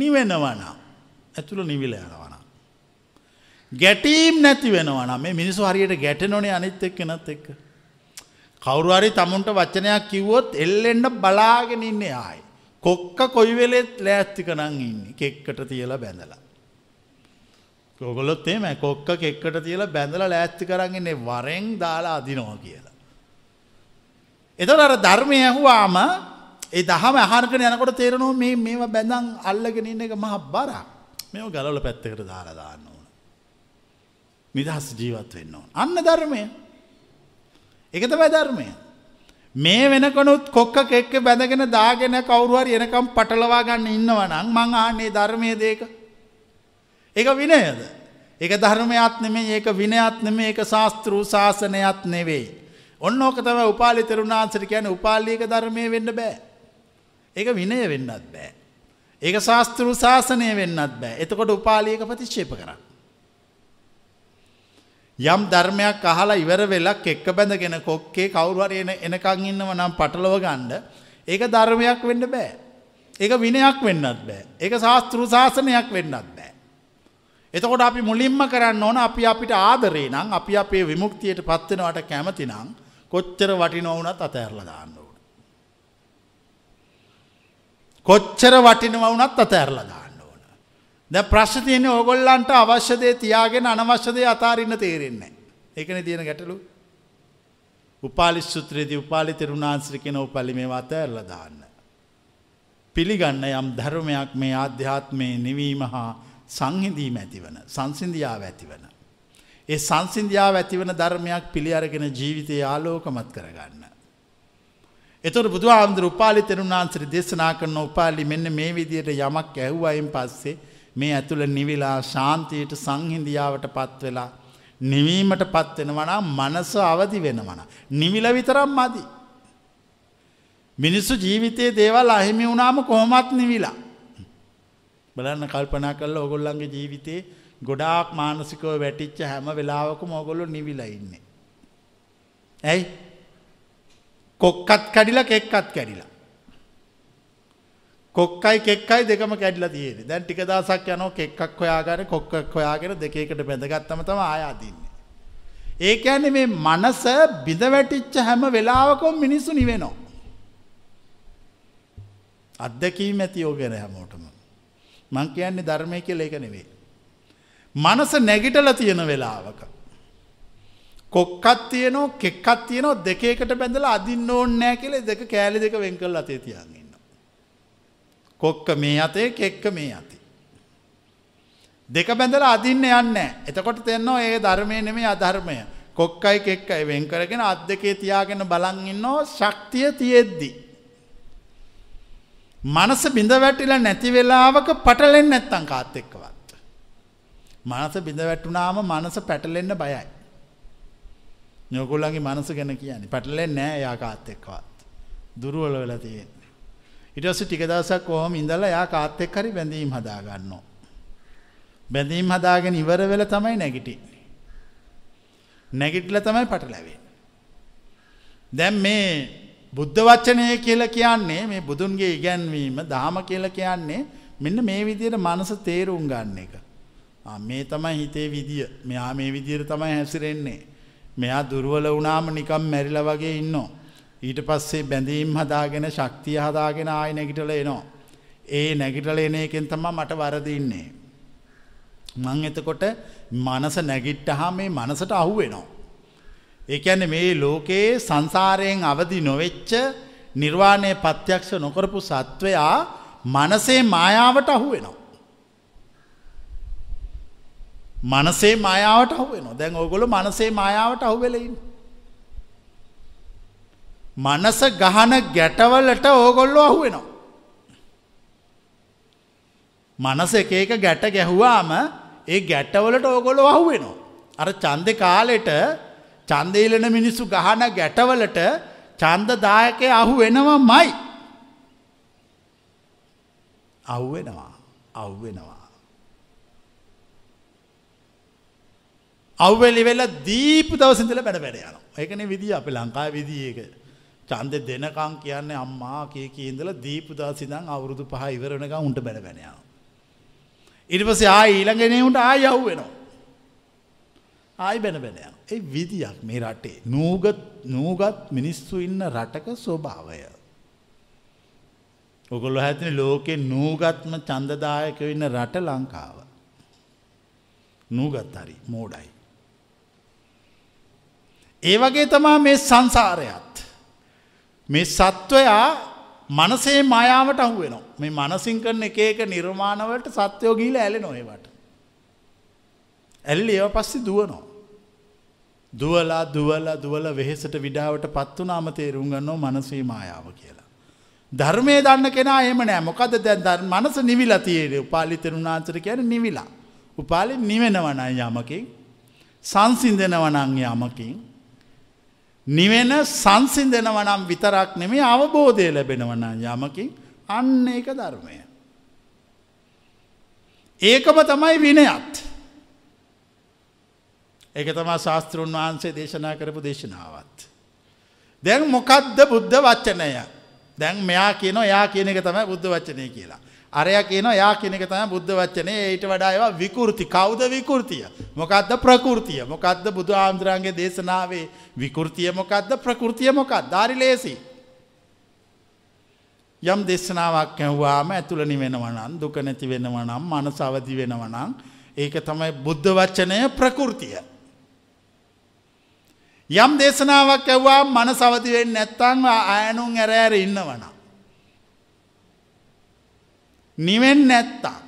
නිවෙනවනම්. ඇතුළ නිවිල යනවන. ගැටීම් නැති වෙනවන මේ මිනිසු හරියට ගැටනොනේ අනිත් එක් කෙනත් එක්ක. කවුරුහරි තමුන්ට වචනයක් කිව්වොත් එල්ලෙන්ට බලාගෙන ඉන්නේ ආයි. කොක්ක කොයිවෙලෙත් ලෑස්තිකනං ඉන්න කෙක්කට තියලා බැඳලා. කොගොලොත් එම කොක්ක කෙක්කට තියලා බැඳල ලෑස්ති කරන්ගන්නේ වරෙන් දාලා අදිනවා කියලා. එතොට අර ධර්මය ඇහුවාම ඒ දහම අහරකන යනකොට තේරනවා මේ මේවා බැඳං අල්ලගෙන ඉන්න එක මහ බර මෙ ගලවල පැත්තකට දාරදාන්න ඕන. නිදහස් ජීවත් වෙන්න ඕන. අන්න ධර්මය. එකත බැධර්මය. මේ වෙනකනුත් කොක්ක එක්ක බැඳගෙන දාගෙන කවුරුවර එනකම් පටලවා ගන්න ඉන්නවනම් මං ආනේ ධර්මය දේක. එක විනයද. එක ධර්මයත් නෙමේ ඒක විනයත් නෙමේ ඒක ශාස්තෘූ ශාසනයත් නෙවෙයි. ඔන්න ඕක තම උපාලි තෙරුණාන්සට කියන උපාල්ලික ධර්මය වෙන්න බෑ. ඒක විනය වෙන්නත් බෑ. ඒක ශාස්තෘ ශාසනය වෙන්නත් බෑ එතකොට උපාලියක ප්‍රතිශ්ෂේප කර. යම් ධර්මයක් අහලා ඉවර වෙලක් එක්ක බැඳගෙන කොක්කේ කවුරුවර එන එනකං ඉන්නව නම් පටලව ගණ්ඩ ඒක ධර්මයක් වෙන්න බෑ. ඒක විනයක් වෙන්නත් බෑ. ඒක ශාස්තෘ ශාසනයක් වෙන්නත් බෑ. එතකොට අපි මුලින්ම කරන්න ඕන අපි අපිට ආදරේ නම් අපි අපේ විමුක්තියට පත්වෙනවට කැමති නම් කොච්චර වටිනෝ වුණත් අතඇරලා දාන්න ඕන. කොච්චර වටිනව වුණත් අතඇරලා දාන්න ඕන. ද ප්‍රශ්තියන ඕගොල්ලන්ට අවශ්‍යදය තියාගෙන අනවශ්‍යදය අතාරන්න තේරෙන්නේ. එකන තියෙන ගැටලු උපාලි සුත්‍රයේද උපාලි තෙරුණාන්ශ්‍රිකෙන උපලි මේ අතඇරල දාන්න. පිළිගන්න යම් ධර්මයක් මේ අධ්‍යාත්මය නිවීම හා සංහිඳීම ඇතිවන සංසිින්දියාව ඇතිවන. ඒ සංසින්දියාව ඇතිවන ධර්මයක් පිළි අරගෙන ජීවිතය ආලෝකමත් කරගන්න. එතුර බුදු ආමුදුර උපාලි තෙරුණාන්සර දේශනා කරන උපාලි මෙන්න මේ විදියට යමක් ඇහ්වයින් පස්සේ මේ ඇතුළ නිවිලා ශාන්තියට සංහින්දියාවට පත්වෙලා නිවීමට පත්වෙනවනා මනස අවදි වෙනවන. නිවිල විතරම් මදි. මිනිස්සු ජීවිතයේ දේවල් අහිමි වුණාම කොහොමත් නිවිලා. බලන්න කල්පනා කරල ඔගොල්ලන්ගේ ජීවිතයේ ගොඩාක් මානසිකව වැටිච්ච හැම වෙලාවකම ඕගොල්ලෝ නිවිලා ඉන්නේ. ඇයි? කොක්කත් කැඩිලා කෙක්කත් කැඩිලා. කොක්කයි කෙක්කයි දෙකම කැඩිලා තියෙන්නේ. දැන් ටික දවසක් යනවා කෙක්කක් හොයාගෙන කොක්කක් හොයාගෙන දෙකේකට බැඳගත්තම තමයි ආය අදින්නේ. ඒ කියන්නේ මේ මනස බිඳ වැටිච්ච හැම වෙලාවකම මිනිස්සු නිවෙනවා. අත්දැකීම් ඇති යෝගෙන හැමෝටම. මං කියන්නේ ධර්මය කියලා ඒක නෙවෙයි. මනස නැගිටල තියෙන වෙලාවක. කොක්කත් තියනෝ කෙක්කත් තියනෝ දෙකකට බැඳල අදින්න ඕන්නෑ කෙලෙ දෙක කෑලි දෙක වෙන්කල් අතේ තියන්ගන්න. කොක්ක මේ අතේ කෙක්ක මේ අති. දෙක බැඳල අදින්න යන්න එතකොට තෙන්නෝ ඒ ධර්මය නෙමේ අධර්මය කොක්කයි කෙක්කයි වෙන් කරගෙන අත් දෙකේ තියාගෙන බලන්ඉන්නෝ ශක්තිය තියෙද්දි. මනස බිඳ වැටිල නැති වෙලාවක පටලෙන් නැත්තං කාත් එක්කවත්. මනස බිඳ වැටුනාම මනස පැටලෙන්න බයයි. නෝගොල්ලන්ගේ මනස ගැන කියන්නේ පැටලෙන්නේ නැහැ එයා කාත් එක්කවත්. දුර්වල වෙලා තියෙන්නේ. ඊට පස්සේ ටික දවසක් කොහොම ඉඳලා එයා කාත් එක්ක හරි බැඳීම් හදා ගන්නවා. බැඳීම් හදාගෙන ඉවර වෙලා තමයි නැගිටින්නේ. නැගිටලා තමයි පැටලෙන්නේ. දැන් මේ බුද්ධ වචනය කියලා කියන්නේ මේ බුදුන්ගේ ඉගැන්වීම දහම කියලා කියන්නේ මෙන්න මේ විදිහට මනස තේරුම් ගන්න එක. මේ තමයි හිතේ විදිය. මෙයා මේ විදියට තමයි හැසිරෙන්නේ. මෙයා දුර්වල වුණාම නිකම් මැරිලා වගේ ඉන්නවා. ඊට පස්සේ බැඳීම් හදාගෙන ශක්තිය හදාගෙන ආයෙ නැගිටලා එනවා. ඒ නැගිටලා එන එකෙන් තමයි මට වරදින්නේ. මං එතකොට මනස නැගිට්ටහම මේ මනසට අහු වෙනවා. ඒ කියන්නේ මේ ලෝකයේ සංසාරයෙන් අවදි නොවෙච්ච නිර්වාණය ප්‍රත්‍යක්ෂ නොකරපු සත්වයා මනසේ මායාවට අහු වෙනවා. මනසේ මායාවට අහුවෙනවා. දැන් ඕගොල්ලෝ මනසේ මායාවට අහුවෙලා ඉන්නේ. මනස ගහන ගැටවලට ඕගොල්ලෝ අහුවෙනවා. මනස එක එක ගැට ගැහුවාම ඒ ගැටවලට ඕගොල්ලෝ අහුවෙනවා. අර ඡන්දේ කාලෙට ඡන්දේලන මිනිස්සු ගහන ගැටවලට ඡන්ද දායකයා අහුවෙනවමයි. අහුවෙනවා. අහුවෙනවා. අව්වැලි වෙල්ල දීපු දවසඳල බැන වැඩයන. ඒකන විදි අප ලංකා විදිඒක. චන්ද දෙනකං කියන්නේ අම්මා කිය කියඉදල දීපු දසිදං අවුරුදු පහ ඉවරනක උන්ට බැන බැෙනවා. ඉරිපස ආ ඊළඟෙනවුට ආය යව් වෙනවා. ආයි බැන බැෙනයා. ඒ විදියක් මේ රටේ නූගත් නූගත් මිනිස්සු ඉන්න රටක ස්වභාවය. ඔගොල්ල හැතින ලෝකෙ නූගත්ම චන්දදායක වෙන්න රට ලංකාව. නූගත් හරි මෝඩයි. ඒ වගේ තමා මේ සංසාරයත්. මේ සත්වයා මනසේ මයාවට අහුවෙනවා. මේ මනසිං කරන එක එක නිර්මාණවලට සත්‍යයෝ ගීල ඇලෙ නොඒවට. ඇල්ලි ඒව පස්සෙ දුවනවා. දුවලා දුවලා දුවල වෙහෙසට විඩාවට පත්වනාම තේරුම් ගන්නෝ මනසේ මයාව කියලා. ධර්මය දන්න කෙනා එම නෑ මොකද දැන් ධර් මනස නිවිලා තියේට උපාලිතරුණාන්සර කියන නිවිලා. උපාලි නිවෙනවනයි යමකින් සංසින්දෙනවනං යමකින් නිවෙන සංසින්දෙනවනම් විතරක් නෙමේ අවබෝධය ලැබෙනවන යමකින් අන්න ඒක ධර්මය. ඒකම තමයි විනයත්. ඒක තමා ශාස්තෘන් වහන්සේ දේශනා කරපු දේශනාවත්. දැන් මොකක්ද බුද්ධ වච්චනය. දැන් මෙයා කියන යා කියන එක තමයි බුද්ධ වච්චනය කියලා. අරයා කියනවා යා කියන එක තමයි බුද්ධ වචනේ ඊට වඩා ඒවා විකෘති කවුද විකෘතිය මොකද්ද ප්‍රകൃතිය මොකද්ද බුදු ආමඳුරන්ගේ දේශනාවේ විකෘතිය මොකද්ද ප්‍රകൃතිය මොකක්ද ආරි ලේසි යම් දේශනාවක් ඇහුවාම ඇතුළ නිවෙනවා නම් දුක නැති වෙනවා නම් මනස අවදි වෙනවා නම් ඒක තමයි බුද්ධ වචනය ප්‍රകൃතිය යම් දේශනාවක් ඇහුවාම මනස අවදි වෙන්නේ නැත්නම් ආයනුන් ඇර ඇර ඉන්නවා නම් නිවෙන් නැත්තං.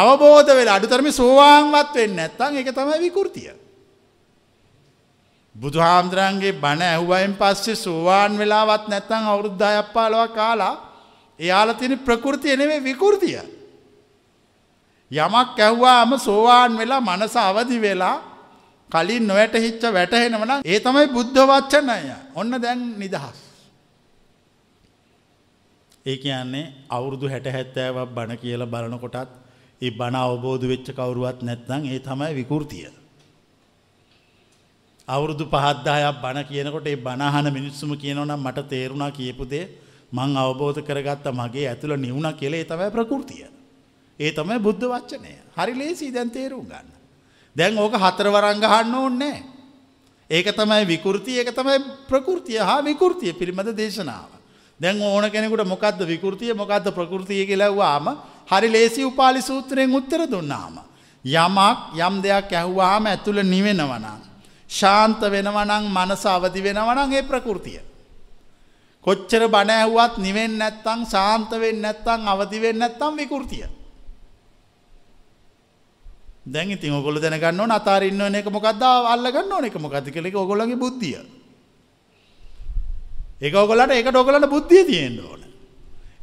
අවබෝධ වෙලා අඩුතරම සෝවාන්වත් වෙන්න ඇත්තං එක තමයි විකෘතිය. බුදුහාමුදුරන්ගේ බණ ඇහුවයෙන් පස්සේ සෝවාන් වෙලාවත් නැත්තං අවුරුද්ධයක් පාලව කාලා එයාල තින ප්‍රකෘතිය නෙවේ විකෘතිය. යමක් ඇහ්වාම සෝවාන් වෙලා මනස අවදි වෙලා කලින් නොවැට හිච්ච වැටහෙනවන ඒ තමයි බුද්ධ වච්චනය ඔන්න දැන් නිදහස්. ඒ කියන්නේ අවුරුදු 60 70ක් බණ කියලා බලනකොටත් ඒ බණ අවබෝධ වෙච්ච කවුරුවත් නැත්නම් ඒ තමයි විකෘතිය. අවුරුදු 5000ක් බණ කියනකොට ඒ බණ අහන මිනිස්සුම කියනවනම් මට තේරුණා කියපු දේ මං අවබෝධ කරගත්තා මගේ ඇතුළ නිවුණා කියලා ඒ තමයි ප්‍රകൃතිය. ඒ තමයි බුද්ධ වචනය. හරි ලේසියි දැන් තේරුම් ගන්න. දැන් ඕක හතර වරන් ගහන්න ඕනේ නැහැ. ඒක තමයි විකෘති ඒක තමයි ප්‍රകൃතිය හා විකෘතිය පිළිබඳ දේශනාව. දැන් ඕන කෙනෙකුට මොකක්ද විකෘතිය මොකක්ද ප්‍රකෘතිය කියලව්වාම හරි ලේසි උපාලි සූත්‍රයෙන් උත්තර දුන්නාම. යමක් යම් දෙයක් ඇහුවාම ඇතුළ නිවෙනවනං. ශාන්ත වෙනවනං මනස අවදි වෙනවනං ඒ ප්‍රකෘතිය. කොච්චර බණ ඇහුවත් නිවෙන් නැත්තං සාන්තවෙන් නැත්තං අවදිවෙන් නැත්තම් විකෘතිය. දැන් ඉතින් ඔගොල දැනගන්න අතාරන්න එක මොකක්ද අල්ලගන්න ඕනෙක මොකද කලෙක ඔගොලගේ බුද්ධිය. ඒක ඔයගලට ඒක ඔයගලට බුද්ධිය තියෙන්න ඕන.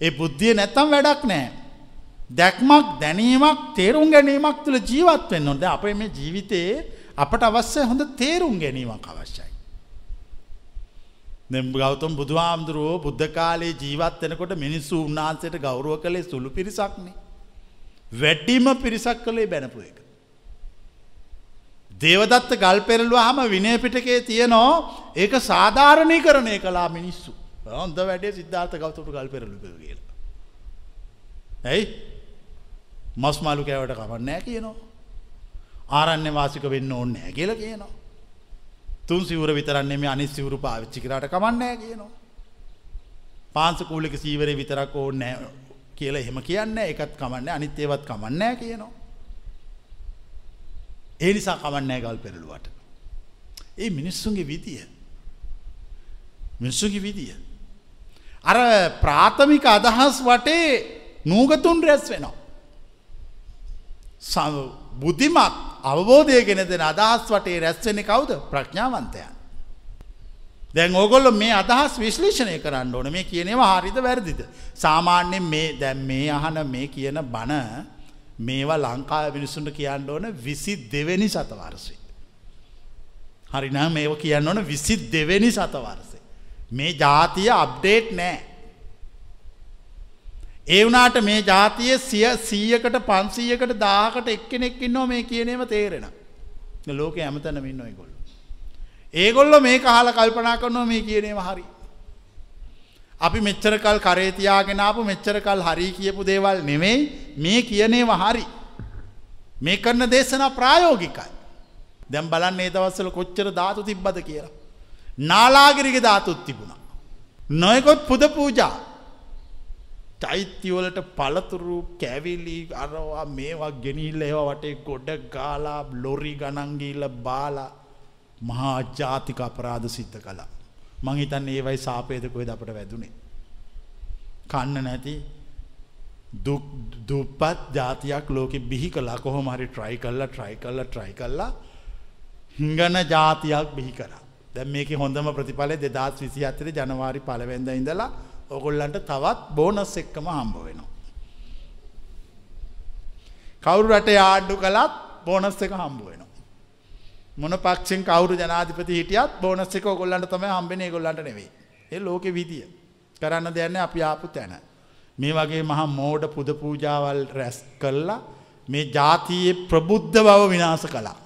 ඒ බුද්ධිය නැත්තම් වැඩක් නැහැ. දැක්මක් දැනීමක් තේරුම් ගැනීමක් තුළ ජීවත් වෙන්න ඕනේ. අපේ මේ ජීවිතයේ අපට අවශ්‍ය හොඳ තේරුම් ගැනීමක් අවශ්‍යයි. දැන් ගෞතම බුදුහාමුදුරුවෝ බුද්ධ කාලේ ජීවත් වෙනකොට මිනිස්සු උන්වහන්සේට ගෞරව කළේ සුළු පිරිසක්නේ. වැඩිම පිරිසක් කළේ බැනපු එක. දේවදත්ත ගල් පෙරළුවාම විනය පිටකේ තියෙනවා ඒක සාධාරණීකරණය කළා මිනිස්සු. හොඳ වැඩේ සිද්ධාර්ථ ගෞතම ගල් පෙරළුවා කියලා. ඇයි? මස් මාළු කෑවට කමක් නැහැ කියනවා. ආරණ්‍ය වාසික වෙන්න ඕනේ නැහැ කියලා කියනවා. තුන් සිවුර විතරක් නෙමෙයි අනිත් සිවුරු පාවිච්චි කරාට කමක් නැහැ කියනවා. පාංශකූලක සීවරේ විතරක් ඕනේ නැහැ කියලා එහෙම කියන්නේ ඒකත් කමක් නැහැ අනිත් ඒවත් කමක් නැහැ කියනවා. ඒ නිසා කවන්නෑ ගල් පෙරළුවට. ඒ මිනිස්සුන්ගේ විදිය. මිනිස්සුගේ විදිය. අර ප්‍රාථමික අදහස් වටේ නූගතුන් රැස් වෙනවා. බුද්ධිමත් අවබෝධය ගෙන දෙෙන අදහස් වටේ රැස්වෙන කවුද ප්‍රඥාවන්තයන්. දැන් ඕගොල්ල මේ අදහස් විශ්ලේෂණය කරන්න ඕන මේ කියනෙව හරිත වැරදිද. සාමාන්‍යෙන් මේ දැම් මේ අහන මේ කියන බණ මේවා ලංකාව මිනිස්සුන්ට කියන්න ඕන විසි දෙවෙනි සතවර්සය. හරිනම් මේව කියන්න ඕන විසි දෙවෙනි සතවර්සය. මේ ජාතිය අප්ඩේට් නෑ. ඒ වනාට මේ ජාතිය සිය සීයකට පන්සීයකට දාකට එක්කෙනෙක් ඉන්නවා මේ කියනීම තේරෙන. ලෝක ඇමතැන මින්න ඔයගොල්ල. ඒගොල්ල මේ කහල කල්පනා කරනවා මේ කියනීම හරි. අපි මෙච්චර කල් කරේ තියාගෙන ආපු මෙච්චර කල් හරි කියපු දේවල් නෙමෙයි මේ කියනේම හරි. මේ කරන දේශනා ප්‍රායෝගිකයි. දැන් බලන්න මේ දවස්වල කොච්චර ධාතු තිබ්බද කියලා. නාලාගිරිගේ ධාතුත් තිබුණා. නොයෙකුත් පුද පූජා. චෛත්‍යවලට පළතුරු කැවිලි අරවා මේවා ගෙනිහිල්ලා ඒවා වටේ ගොඩ ගාලා ලොරි ගණන් ගිහිල්ලා බාලා මහා ජාතික අපරාධ සිද්ධ කළා. මං හිතන්නේ ඒවයි සාපේද කොහෙද අපට වැදුනේ. කන්න නැති දුක් දුප්පත් જાතියක් ලෝකෙ බිහි කළා කොහොම හරි try කළා try කළා try කළා හිඟන જાතියක් බිහි කරා. දැන් මේකේ හොඳම ප්‍රතිඵලය 2027 ජනවාරි 1 වෙනිදා ඉඳලා ඔයගොල්ලන්ට තවත් බෝනස් එක්කම හම්බ වෙනවා. කවුරු රටේ ආණ්ඩු කළත් බෝනස් එක හම්බ වෙනවා. මොන පක්ෂෙන් කවුරු ජනාධිපති හිටියත් බෝනස් එක ඔයගොල්ලන්ට තමයි හම්බෙන්නේ ඒගොල්ලන්ට නෙවෙයි. ඒ ලෝකේ විදිය. කරන්න දෙයක් නැහැ අපි ආපු තැන. මේ වගේ මහා මෝඩ පුද පූජාවල් රැස් කළා මේ ජාතියේ ප්‍රබුද්ධ බව විනාශ කළා.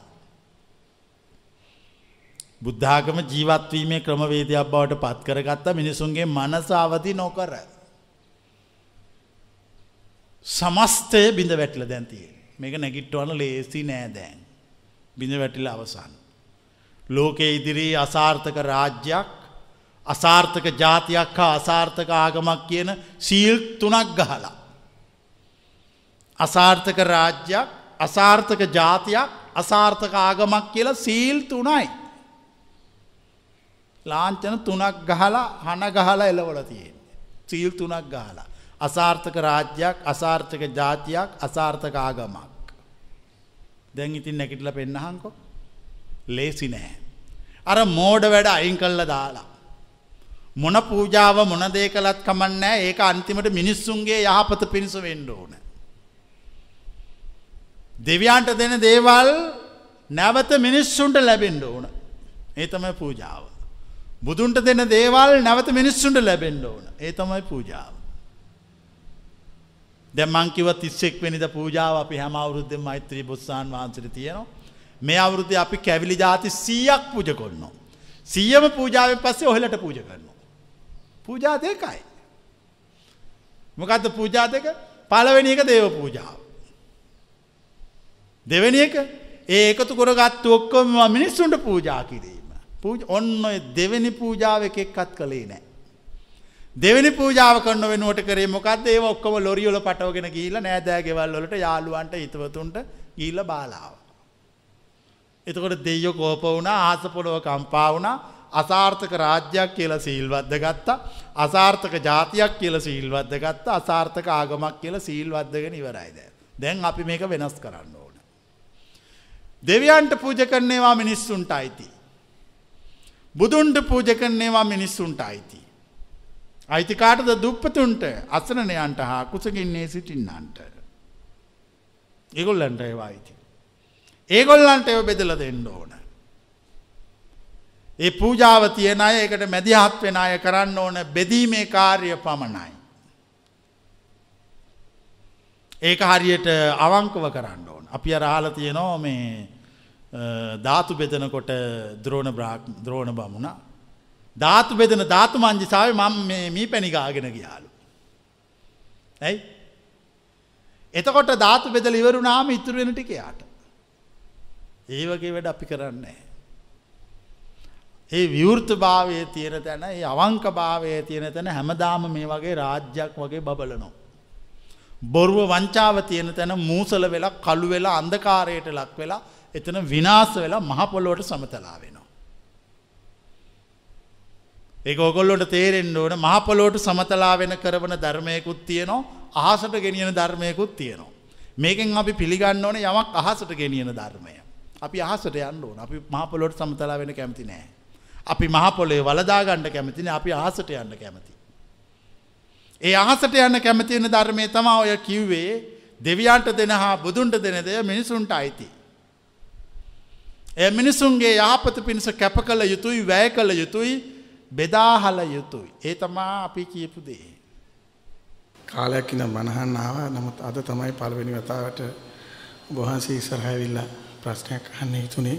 බුද්ධාගම ජීවත් වීමේ ක්‍රමවේදයක් බවට පත් කරගත්ත මිනිසුන්ගේ මනස අවදි නොකර. සමස්තය බිඳ වැටලා දැන් තියෙන්නේ. මේක නැගිට්ටවන ලේසි නෑ දැන්. බිඳ වැටිල අවසාන. ලෝකයේ ඉදිරී අසාර්ථක රාජ්‍යයක් අසාර්ථක ජාතියක් හා අසාර්ථක ආගමක් කියන සීල් තුනක් ගහලා. අසාර්ථක රාජ්‍යයක් අසාර්ථක ජාතියක් අසාර්ථක ආගමක් කියලා සීල් තුනයි. ලාංචන තුනක් ගහලා හන ගහලා එලවල තියෙන්නේ. සීල් තුනක් ගහලා. අසාර්ථක රාජ්‍යයක් අසාර්ථක ජාතියක් අසාර්ථක ආගමක්. දැන් ඉතින් නැකිටල පෙන්නහන්කො ලේසි නෑ. අර මෝඩ වැඩ අයින් කල්ල දාලා. මොන පූජාව මොනදේ කළත් කමන්නෑ ඒක අන්තිමට මිනිස්සුන්ගේ යහපත පිණිස වෙන්ඩ ඕන. දෙවියන්ට දෙන දේවල් නැවත මිනිස්සුන්ට ලැබෙන්ඩ ඕන. ඒතමයි පූජාව. බුදුන්ට දෙන දේවල් නැවත මිනිස්සුන්ට ලැබෙන්ඩ ඕන ඒතමයි පූජාව. දැමංකිව තිස්සෙක් වෙනිද පූජාව අපි හැම අවුරුද්ධ මෛත්‍රී බුස්සාන් වහන්සට තියෙනවා. මේ අවුරුද්ධ අපි කැවිලි ජාති සීයක් පූජ කොන්නවා. සියම පූජාව පස්සේ ඔහලට පූජ කරනවා. පූජාතයකයි. මොකක්ද පූජාතක පලවෙනි එක දේව පූජාව. දෙවැනි එක ඒකතු කොරගත් ඔක්කොම මිනිස්සුන්ට පූජා කිරීම. ඔන්න දෙවැනි පූජාව එකෙක්කත් කළේ නෑ. දෙවැනි පූජාව කරන වෙනුවට කරේ මොකක්ද ඒ ඔක්කොම ලොරියොල පටවගෙන ගිහිල්ලා නෑදෑගෙවල් වලට යාළුවන්ට හිතවතුන්ට ගිහිල්ලා බාලාව. එතකොට දෙයියෝ කෝප වුණා ආස පොළව කම්පා වුණා අසාර්ථක රාජ්‍යයක් කියලා සීල්වද්ද ගත්තා අසාර්ථක ජාතියක් කියලා සීල්වද්ද ගත්තා අසාර්ථක ආගමක් කියලා සීල්වද්දගෙන ඉවරයි දැන්. දැන් අපි මේක වෙනස් කරන්න ඕන. දෙවියන්ට පූජ කරන්නේවා මිනිස්සුන්ට අයිති. බුදුන්ට පූජ කරන්නේවා මිනිස්සුන්ට අයිති. අයිතිකාටද දුප්පතුන්ට අසනනයන්ට හා කුසගින්නේ සිටින්නන්ට. ඒගොල්ලන්ට ඒවා අයිති. ඒගොල්ලන්ට එව බෙදල දෙන්න ඕන. ඒ පූජාව තියෙන අය එකට මැදිහත් වෙන අය කරන්න ඕන බෙදීමේ කාර්ය පමණයි. ඒක හරියට අවංකව කරන්න ඕන. අපි අරහල තියනෝ මේ ධාතු බෙදනකොට ද්‍රෝණ බ්‍රාක් ද්‍රෝණ බමුණා ධාතු බෙදන ධාතු මංජිසාාව මං මී පැණිගාගෙන ගියාලු. ඇයි? එතකොට ධාතු බෙදල ඉවරුනාම ඉතුරුවෙන ටික යාට. ඒ වගේ වැඩ අපි කරන්නේ. ඒ විවෘත භාවය තියෙන තැන ඒ අවංක භාවය තියෙන තැන හැමදාම මේ වගේ රාජ්‍යයක් වගේ බබලනෝ. බොරුව වංචාව තියෙන තැන මූසල වෙලා කළු වෙලා අන්දකාරයට ලක් වෙලා එතන විනාස වෙලා මහපොලොවට සමතලා වෙන. ඒක ඔගොල්ලොට තේරෙන්න්න ඕන මහපලෝට සමතලා වෙන කරවන ධර්මයකුත් තියනවා අහසට ගෙනියන ධර්මයකුත් තියෙනවා. මේකෙන් අපි පිළිගන්න ඕන යමක් අහසට ගෙනියන ධර්මය. අපි අහසට යන්න ඕන අපි මහපොලොට සමතලා වෙන කැමති නෑ. අපි මහපොලේ වලදාගණ්ඩ කැමතින අපි අහසට යන්න කැමති. ඒ අහසට යන්න කැමතිවෙන ධර්මය තමා ඔය කිව්වේ දෙවියන්ට දෙන හා බුදුන්ට දෙන දෙය මිනිසුන්ට අයිති. එය මිනිසුන්ගේ යහපත පිණිස කැප කළ යුතුයි වැය කළ යුතුයි බෙදාහල යුතුයි. ඒ තමා අපි කියපු දේ. කාලයක් ඉඳන් බණහන් ආවා. නමුත් අද තමයි පළවෙනි වතාවට ඔබ වහන්සේ ඉස්සරහවිල්ලා ප්‍රශ්නයක් අහන්න හිතුනේ.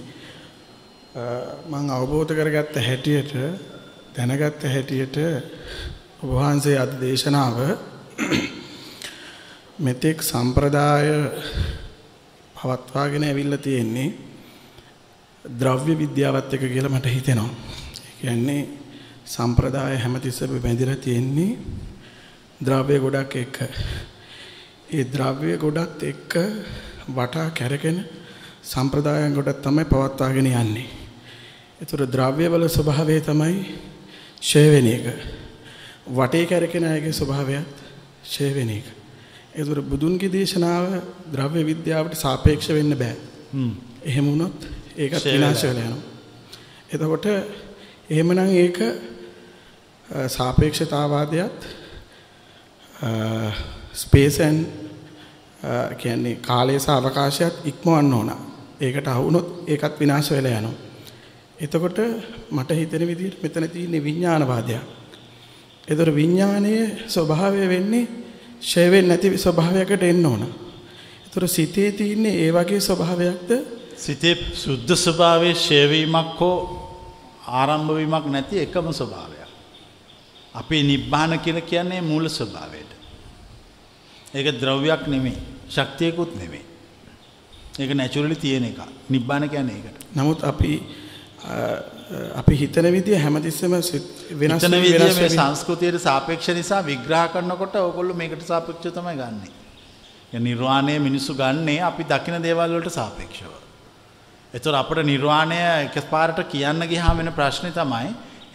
මම අවබෝධ කරගත්ත හැටියට දැනගත්ත හැටියට ඔබ වහන්සේ අද දේශනාව මෙතෙක් සම්ප්‍රදාය පවත්වාගෙන ඇවිල්ලා තියෙන්නේ ද්‍රව්‍ය විද්‍යාවත් එක කියලා මට හිතෙනවා. ඒ කියන්නේ සම්ප්‍රදාය හැමතිස්සෙම බැඳිලා තියෙන්නේ ද්‍රව්‍ය ගොඩක් එක්ක. ඒ ද්‍රව්‍ය ගොඩත් එක්ක වටා කැරගෙන සම්ප්‍රදායන් ගොඩක් තමයි පවත්වාගෙන යන්නේ. ඒතර ද්‍රව්‍යවල ස්වභාවය තමයි ඡය වෙන එක. වටේ කැරකෙන අයගේ ස්වභාවයත් ඡය වෙන එක. ඒතර බුදුන්ගේ දේශනාව ද්‍රව්‍ය විද්‍යාවට සාපේක්ෂ වෙන්න බෑ. එහෙම වුණොත් ඒකත් විනාශ වෙලා යනවා. එතකොට එහෙමනම් ඒක Uh, සාපේක්ෂතාවාදයත් uh, ස්පේස් ඇන් uh, කියන්නේ කාලය සහ අවකාශයත් ඉක්මවන්න ඕන. ඒකට අහුනොත් ඒකත් විනාශ වෙලා යනවා. එතකොට මට හිතෙන විදිහට මෙතන තියෙන්නේ විඥානවාදයක්. ඒතර විඥානයේ ස්වභාවය වෙන්නේ ෂය වෙන්නේ නැති ස්වභාවයකට එන්න ඕන. ඒතර සිතේ තියෙන්නේ ඒ වගේ ස්වභාවයක්ද? සිතේ සුද්ධ ස්වභාවයේ ෂය වීමක් හෝ ආරම්භ වීමක් නැති එකම ස්වභාවය. අපේ නිබ්බාන කියලා කියන්නේ මූල ස්වභාවයට. ඒක ද්‍රව්‍යයක් නෙමෙයි, ශක්තියකුත් නෙමෙයි. ඒක නැචරලි තියෙන එක. නිබ්බාන කියන්නේ ඒකට. නමුත් අපි අපි හිතන විදිය හැමතිස්සෙම වෙනස් වෙන විදිය මේ සංස්කෘතියට සාපේක්ෂ නිසා විග්‍රහ කරනකොට ඕගොල්ලෝ මේකට සාපේක්ෂව තමයි ගන්නෙ. يعني නිර්වාණය මිනිස්සු ගන්නෙ අපි දකින දේවල් වලට සාපේක්ෂව. ඒතර අපිට නිර්වාණය එකපාරට කියන්න ගියාම වෙන ප්‍රශ්නේ තමයි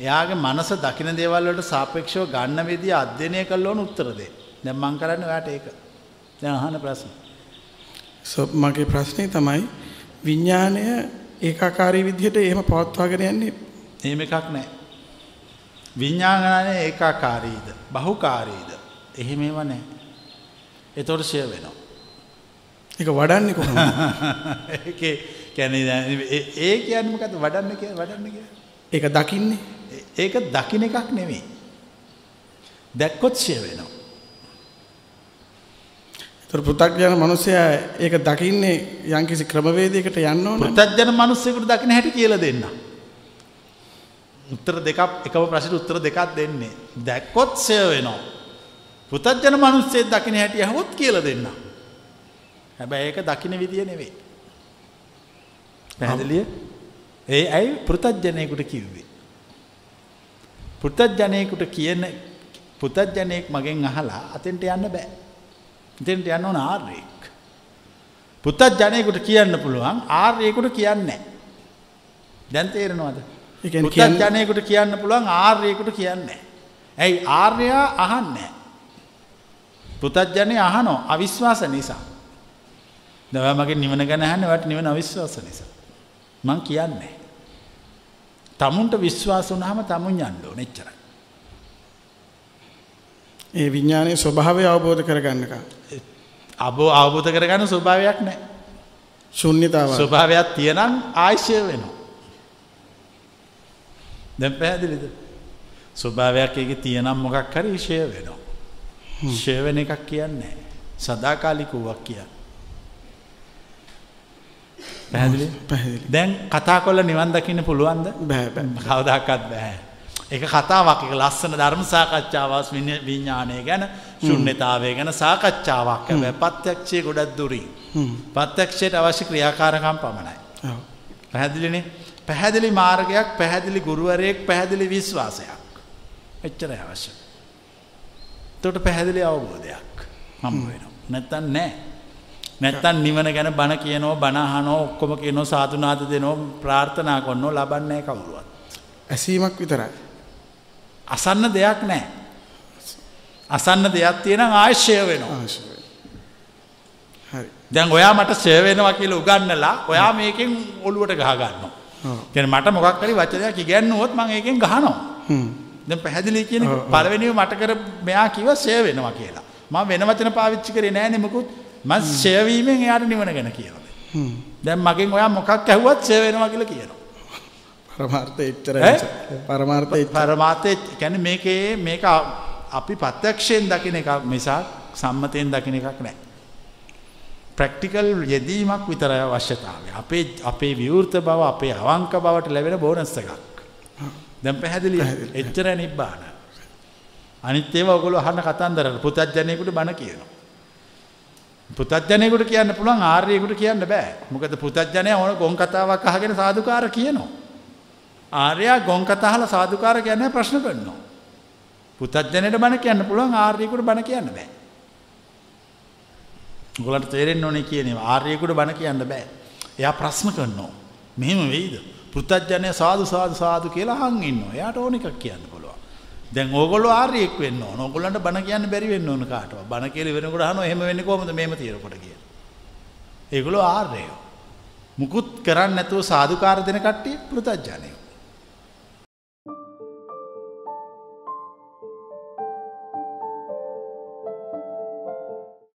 එයාගේ මනස දකින දේවල් වලට සාපේක්ෂව ගන්න විදිය අධ්‍යයනය කළොන උත්තර දෙන්න. දැන් මම කරන්නේ ඔයාට ඒක. දැන් අහන ප්‍රශ්න. සොප් මගේ ප්‍රශ්නේ තමයි විඥාණය ඒකාකාරී විදිහට එහෙම පවත්වාගෙන යන්නේ එහෙම එකක් නැහැ. විඥාණය ඒකාකාරීද බහුකාරීද එහෙම ඒවා නැහැ. ඒතොර ෂය වෙනවා. ඒක වඩන්නේ කොහොමද? ඒකේ කියන්නේ ඒ කියන්නේ මොකද්ද වඩන්න කියන්නේ වඩන්න කියන්නේ? ඒක දකින්නේ. ඒක දකින එකක් නෙමෙයි. දැක්කොත් සිය වෙනවා. ඒතර පෘථග්ජන මිනිසයා ඒක දකින්නේ යම්කිසි ක්‍රමවේදයකට යන්න ඕන. පෘථග්ජන මිනිසෙකුට දකින හැටි කියලා දෙන්න. උත්තර දෙකක් එකම ප්‍රශ්නෙට උත්තර දෙකක් දෙන්නේ. දැක්කොත් සිය වෙනවා. පෘථග්ජන මිනිස්සෙක් දකින හැටි අහුවොත් කියලා දෙන්න. හැබැයි ඒක දකින විදිය නෙවෙයි. පැහැදිලිය? ඒ ඇයි පෘථග්ජනයෙකුට කිව්වේ? පුතත්ජනයෙකුට කියන පුතත්ජනයෙක් මගෙන් අහලා අතෙන්ට යන්න බෑ. ඉතින්ට යන්න ඕන ආර්යෙක්. පුතත්ජනයෙකුට කියන්න පුළුවන් ආර්යෙකුට කියන්නේ දැන් තේරෙනවද? ඒ කියන්නේ පුතත්ජනයෙකුට කියන්න පුළුවන් ආර්යෙකුට කියන්නේ ඇයි ආර්යා අහන්නේ පුතත්ජනේ අහනෝ අවිශ්වාස නිසා. දවමගේ නිවන ගැන අහන්නේ වට නිවන අවිශ්වාස නිසා. මං කියන්නේ තමුන්ට විශ්වාස වුණාම තමුන් යන්න ඕනේ එච්චරයි. ඒ විඥානයේ ස්වභාවය අවබෝධ කරගන්නක. අබෝ අවබෝධ කරගන්න ස්වභාවයක් නැහැ. ශුන්්‍යතාව. ස්වභාවයක් තියෙනම් ආයිෂය වෙනවා. දැන් පැහැදිලිද? ස්වභාවයක් ඒකේ තියෙනම් මොකක් හරි ෂය වෙනවා. ෂය වෙන එකක් කියන්නේ නැහැ. සදාකාලිකුවක් කියන්නේ. පැහැදිලි පැහැදිලි දැන් කතා කොල්ල නිවන් දකින්න පුළුවන්ද කවදක්කත් බෑ. එක කතාවක් එක ලස්සන ධර්ම සාකච්ඡාවස් විඤ්ඥානය ගැන ශුන්්‍යතාවය ගැන සාකච්ඡාවක් ඇ පත්්‍යක්ෂය ගොඩත් දුරී. පත්්‍යක්ෂයට අවශ්‍ය ක්‍රියාකාරකම් පමණයි. පැහැදිලිනේ පැහැදිලි මාර්ගයක් පැහැදිලි ගුරුවරයෙක් පැහැදිලි විශ්වාසයක්. එච්චර අවශ්‍ය. තොට පැහැදිලි අවබෝධයක් හම් වෙන. නැත්තන් නෑ. නැත්තන් නිවන ගැන බණ කියනෝ බණහනෝ ඔක්කොම කියනෝ සාතුනාද දෙනෝ ප්‍රාර්ථනා කොන්නෝ ලබන්නේ කවුරුවත්. ඇසීමක් විතරයි. අසන්න දෙයක් නෑ. අසන්න දෙයක් තියෙන ආශ්‍යය වෙනවා. දැන් ඔයා මට සේවෙනවා කියලා උගන්නලා ඔයා මේකෙන් ඔළුවට ගහගන්නවා. දැන් මට මොකක් හරි වචනයක් ඉගැන්නුවොත් මම ඒකෙන් ගහනවා. දැන් පැහැදිලි කියන්නේ පළවෙනිව මට කර මෙයා කිව්වා සේවෙනවා කියලා. මම වෙන වචන පාවිච්චි කරේ නෑනේ මොකුත්. මම සේවීමෙන් එයාට නිවන ගැන කියනවා. දැන් මගෙන් ඔයා මොකක් ඇහුවත් සේව වෙනවා කියලා කියනවා. පරමාර්ථය එච්චරයි. පරමාර්ථය පරමාර්ථය කියන්නේ මේකේ මේක අපි ప్రత్యක්ෂයෙන් දකින එකක් මිසක් සම්මතයෙන් දකින එකක් නෑ. ප්‍රැක්ටිකල් යෙදීමක් විතරයි අවශ්‍යතාවය. අපේ අපේ විවෘත බව, අපේ අවංක බවට ලැබෙන බෝනස් එකක්. දැන් පැහැදිලි. එච්චර නිබ්බාන. අනිත් ඒවා ඔයගොල්ලෝ අහන කතන්දරවල පුතත් ජනේකට බණ කියනවා. පුතත්ජනයකුට කියන්න පුළුවන් ආර්යයකුට කියන්න බෑ මොකද පුතත්ජනය ඕන ගොන් කතාවක් අහගෙන සාධකාර කියනවා. ආර්යා ගොන් කතාහල සාධකාර කියන්න ප්‍රශ්න කරනවා. පුතත්ජනයට බණ කියන්න පුළුවන් ආර්යකුට බණ කියන්න බෑ. ගොලට තේරෙන් ඕනේ කියනේ ආර්යකුට බණ කියන්න බෑ. එයා ප්‍රශ්න කරනවා. මෙහෙම වෙයිද. පුතත්ජනය සාධ සාධ සාධ කියලා හං ඉන්නවා එයාට ඕන එකක් කියන්න දැන් ඕගොල්ලෝ ආර්යෙක් වෙන්න ඕන. ඕගොල්ලන්ට බණ කියන්න බැරි වෙන්න ඕන කාටවත්. බණ කියලා වෙනකොට අහනවා එහෙම වෙන්නේ කොහොමද මේම තියෙනකොට කියලා. ඒගොල්ලෝ ආර්යයෝ. මුකුත් කරන්නේ නැතුව සාදුකාර දෙන කට්ටිය පෘතජ්ජනයෝ.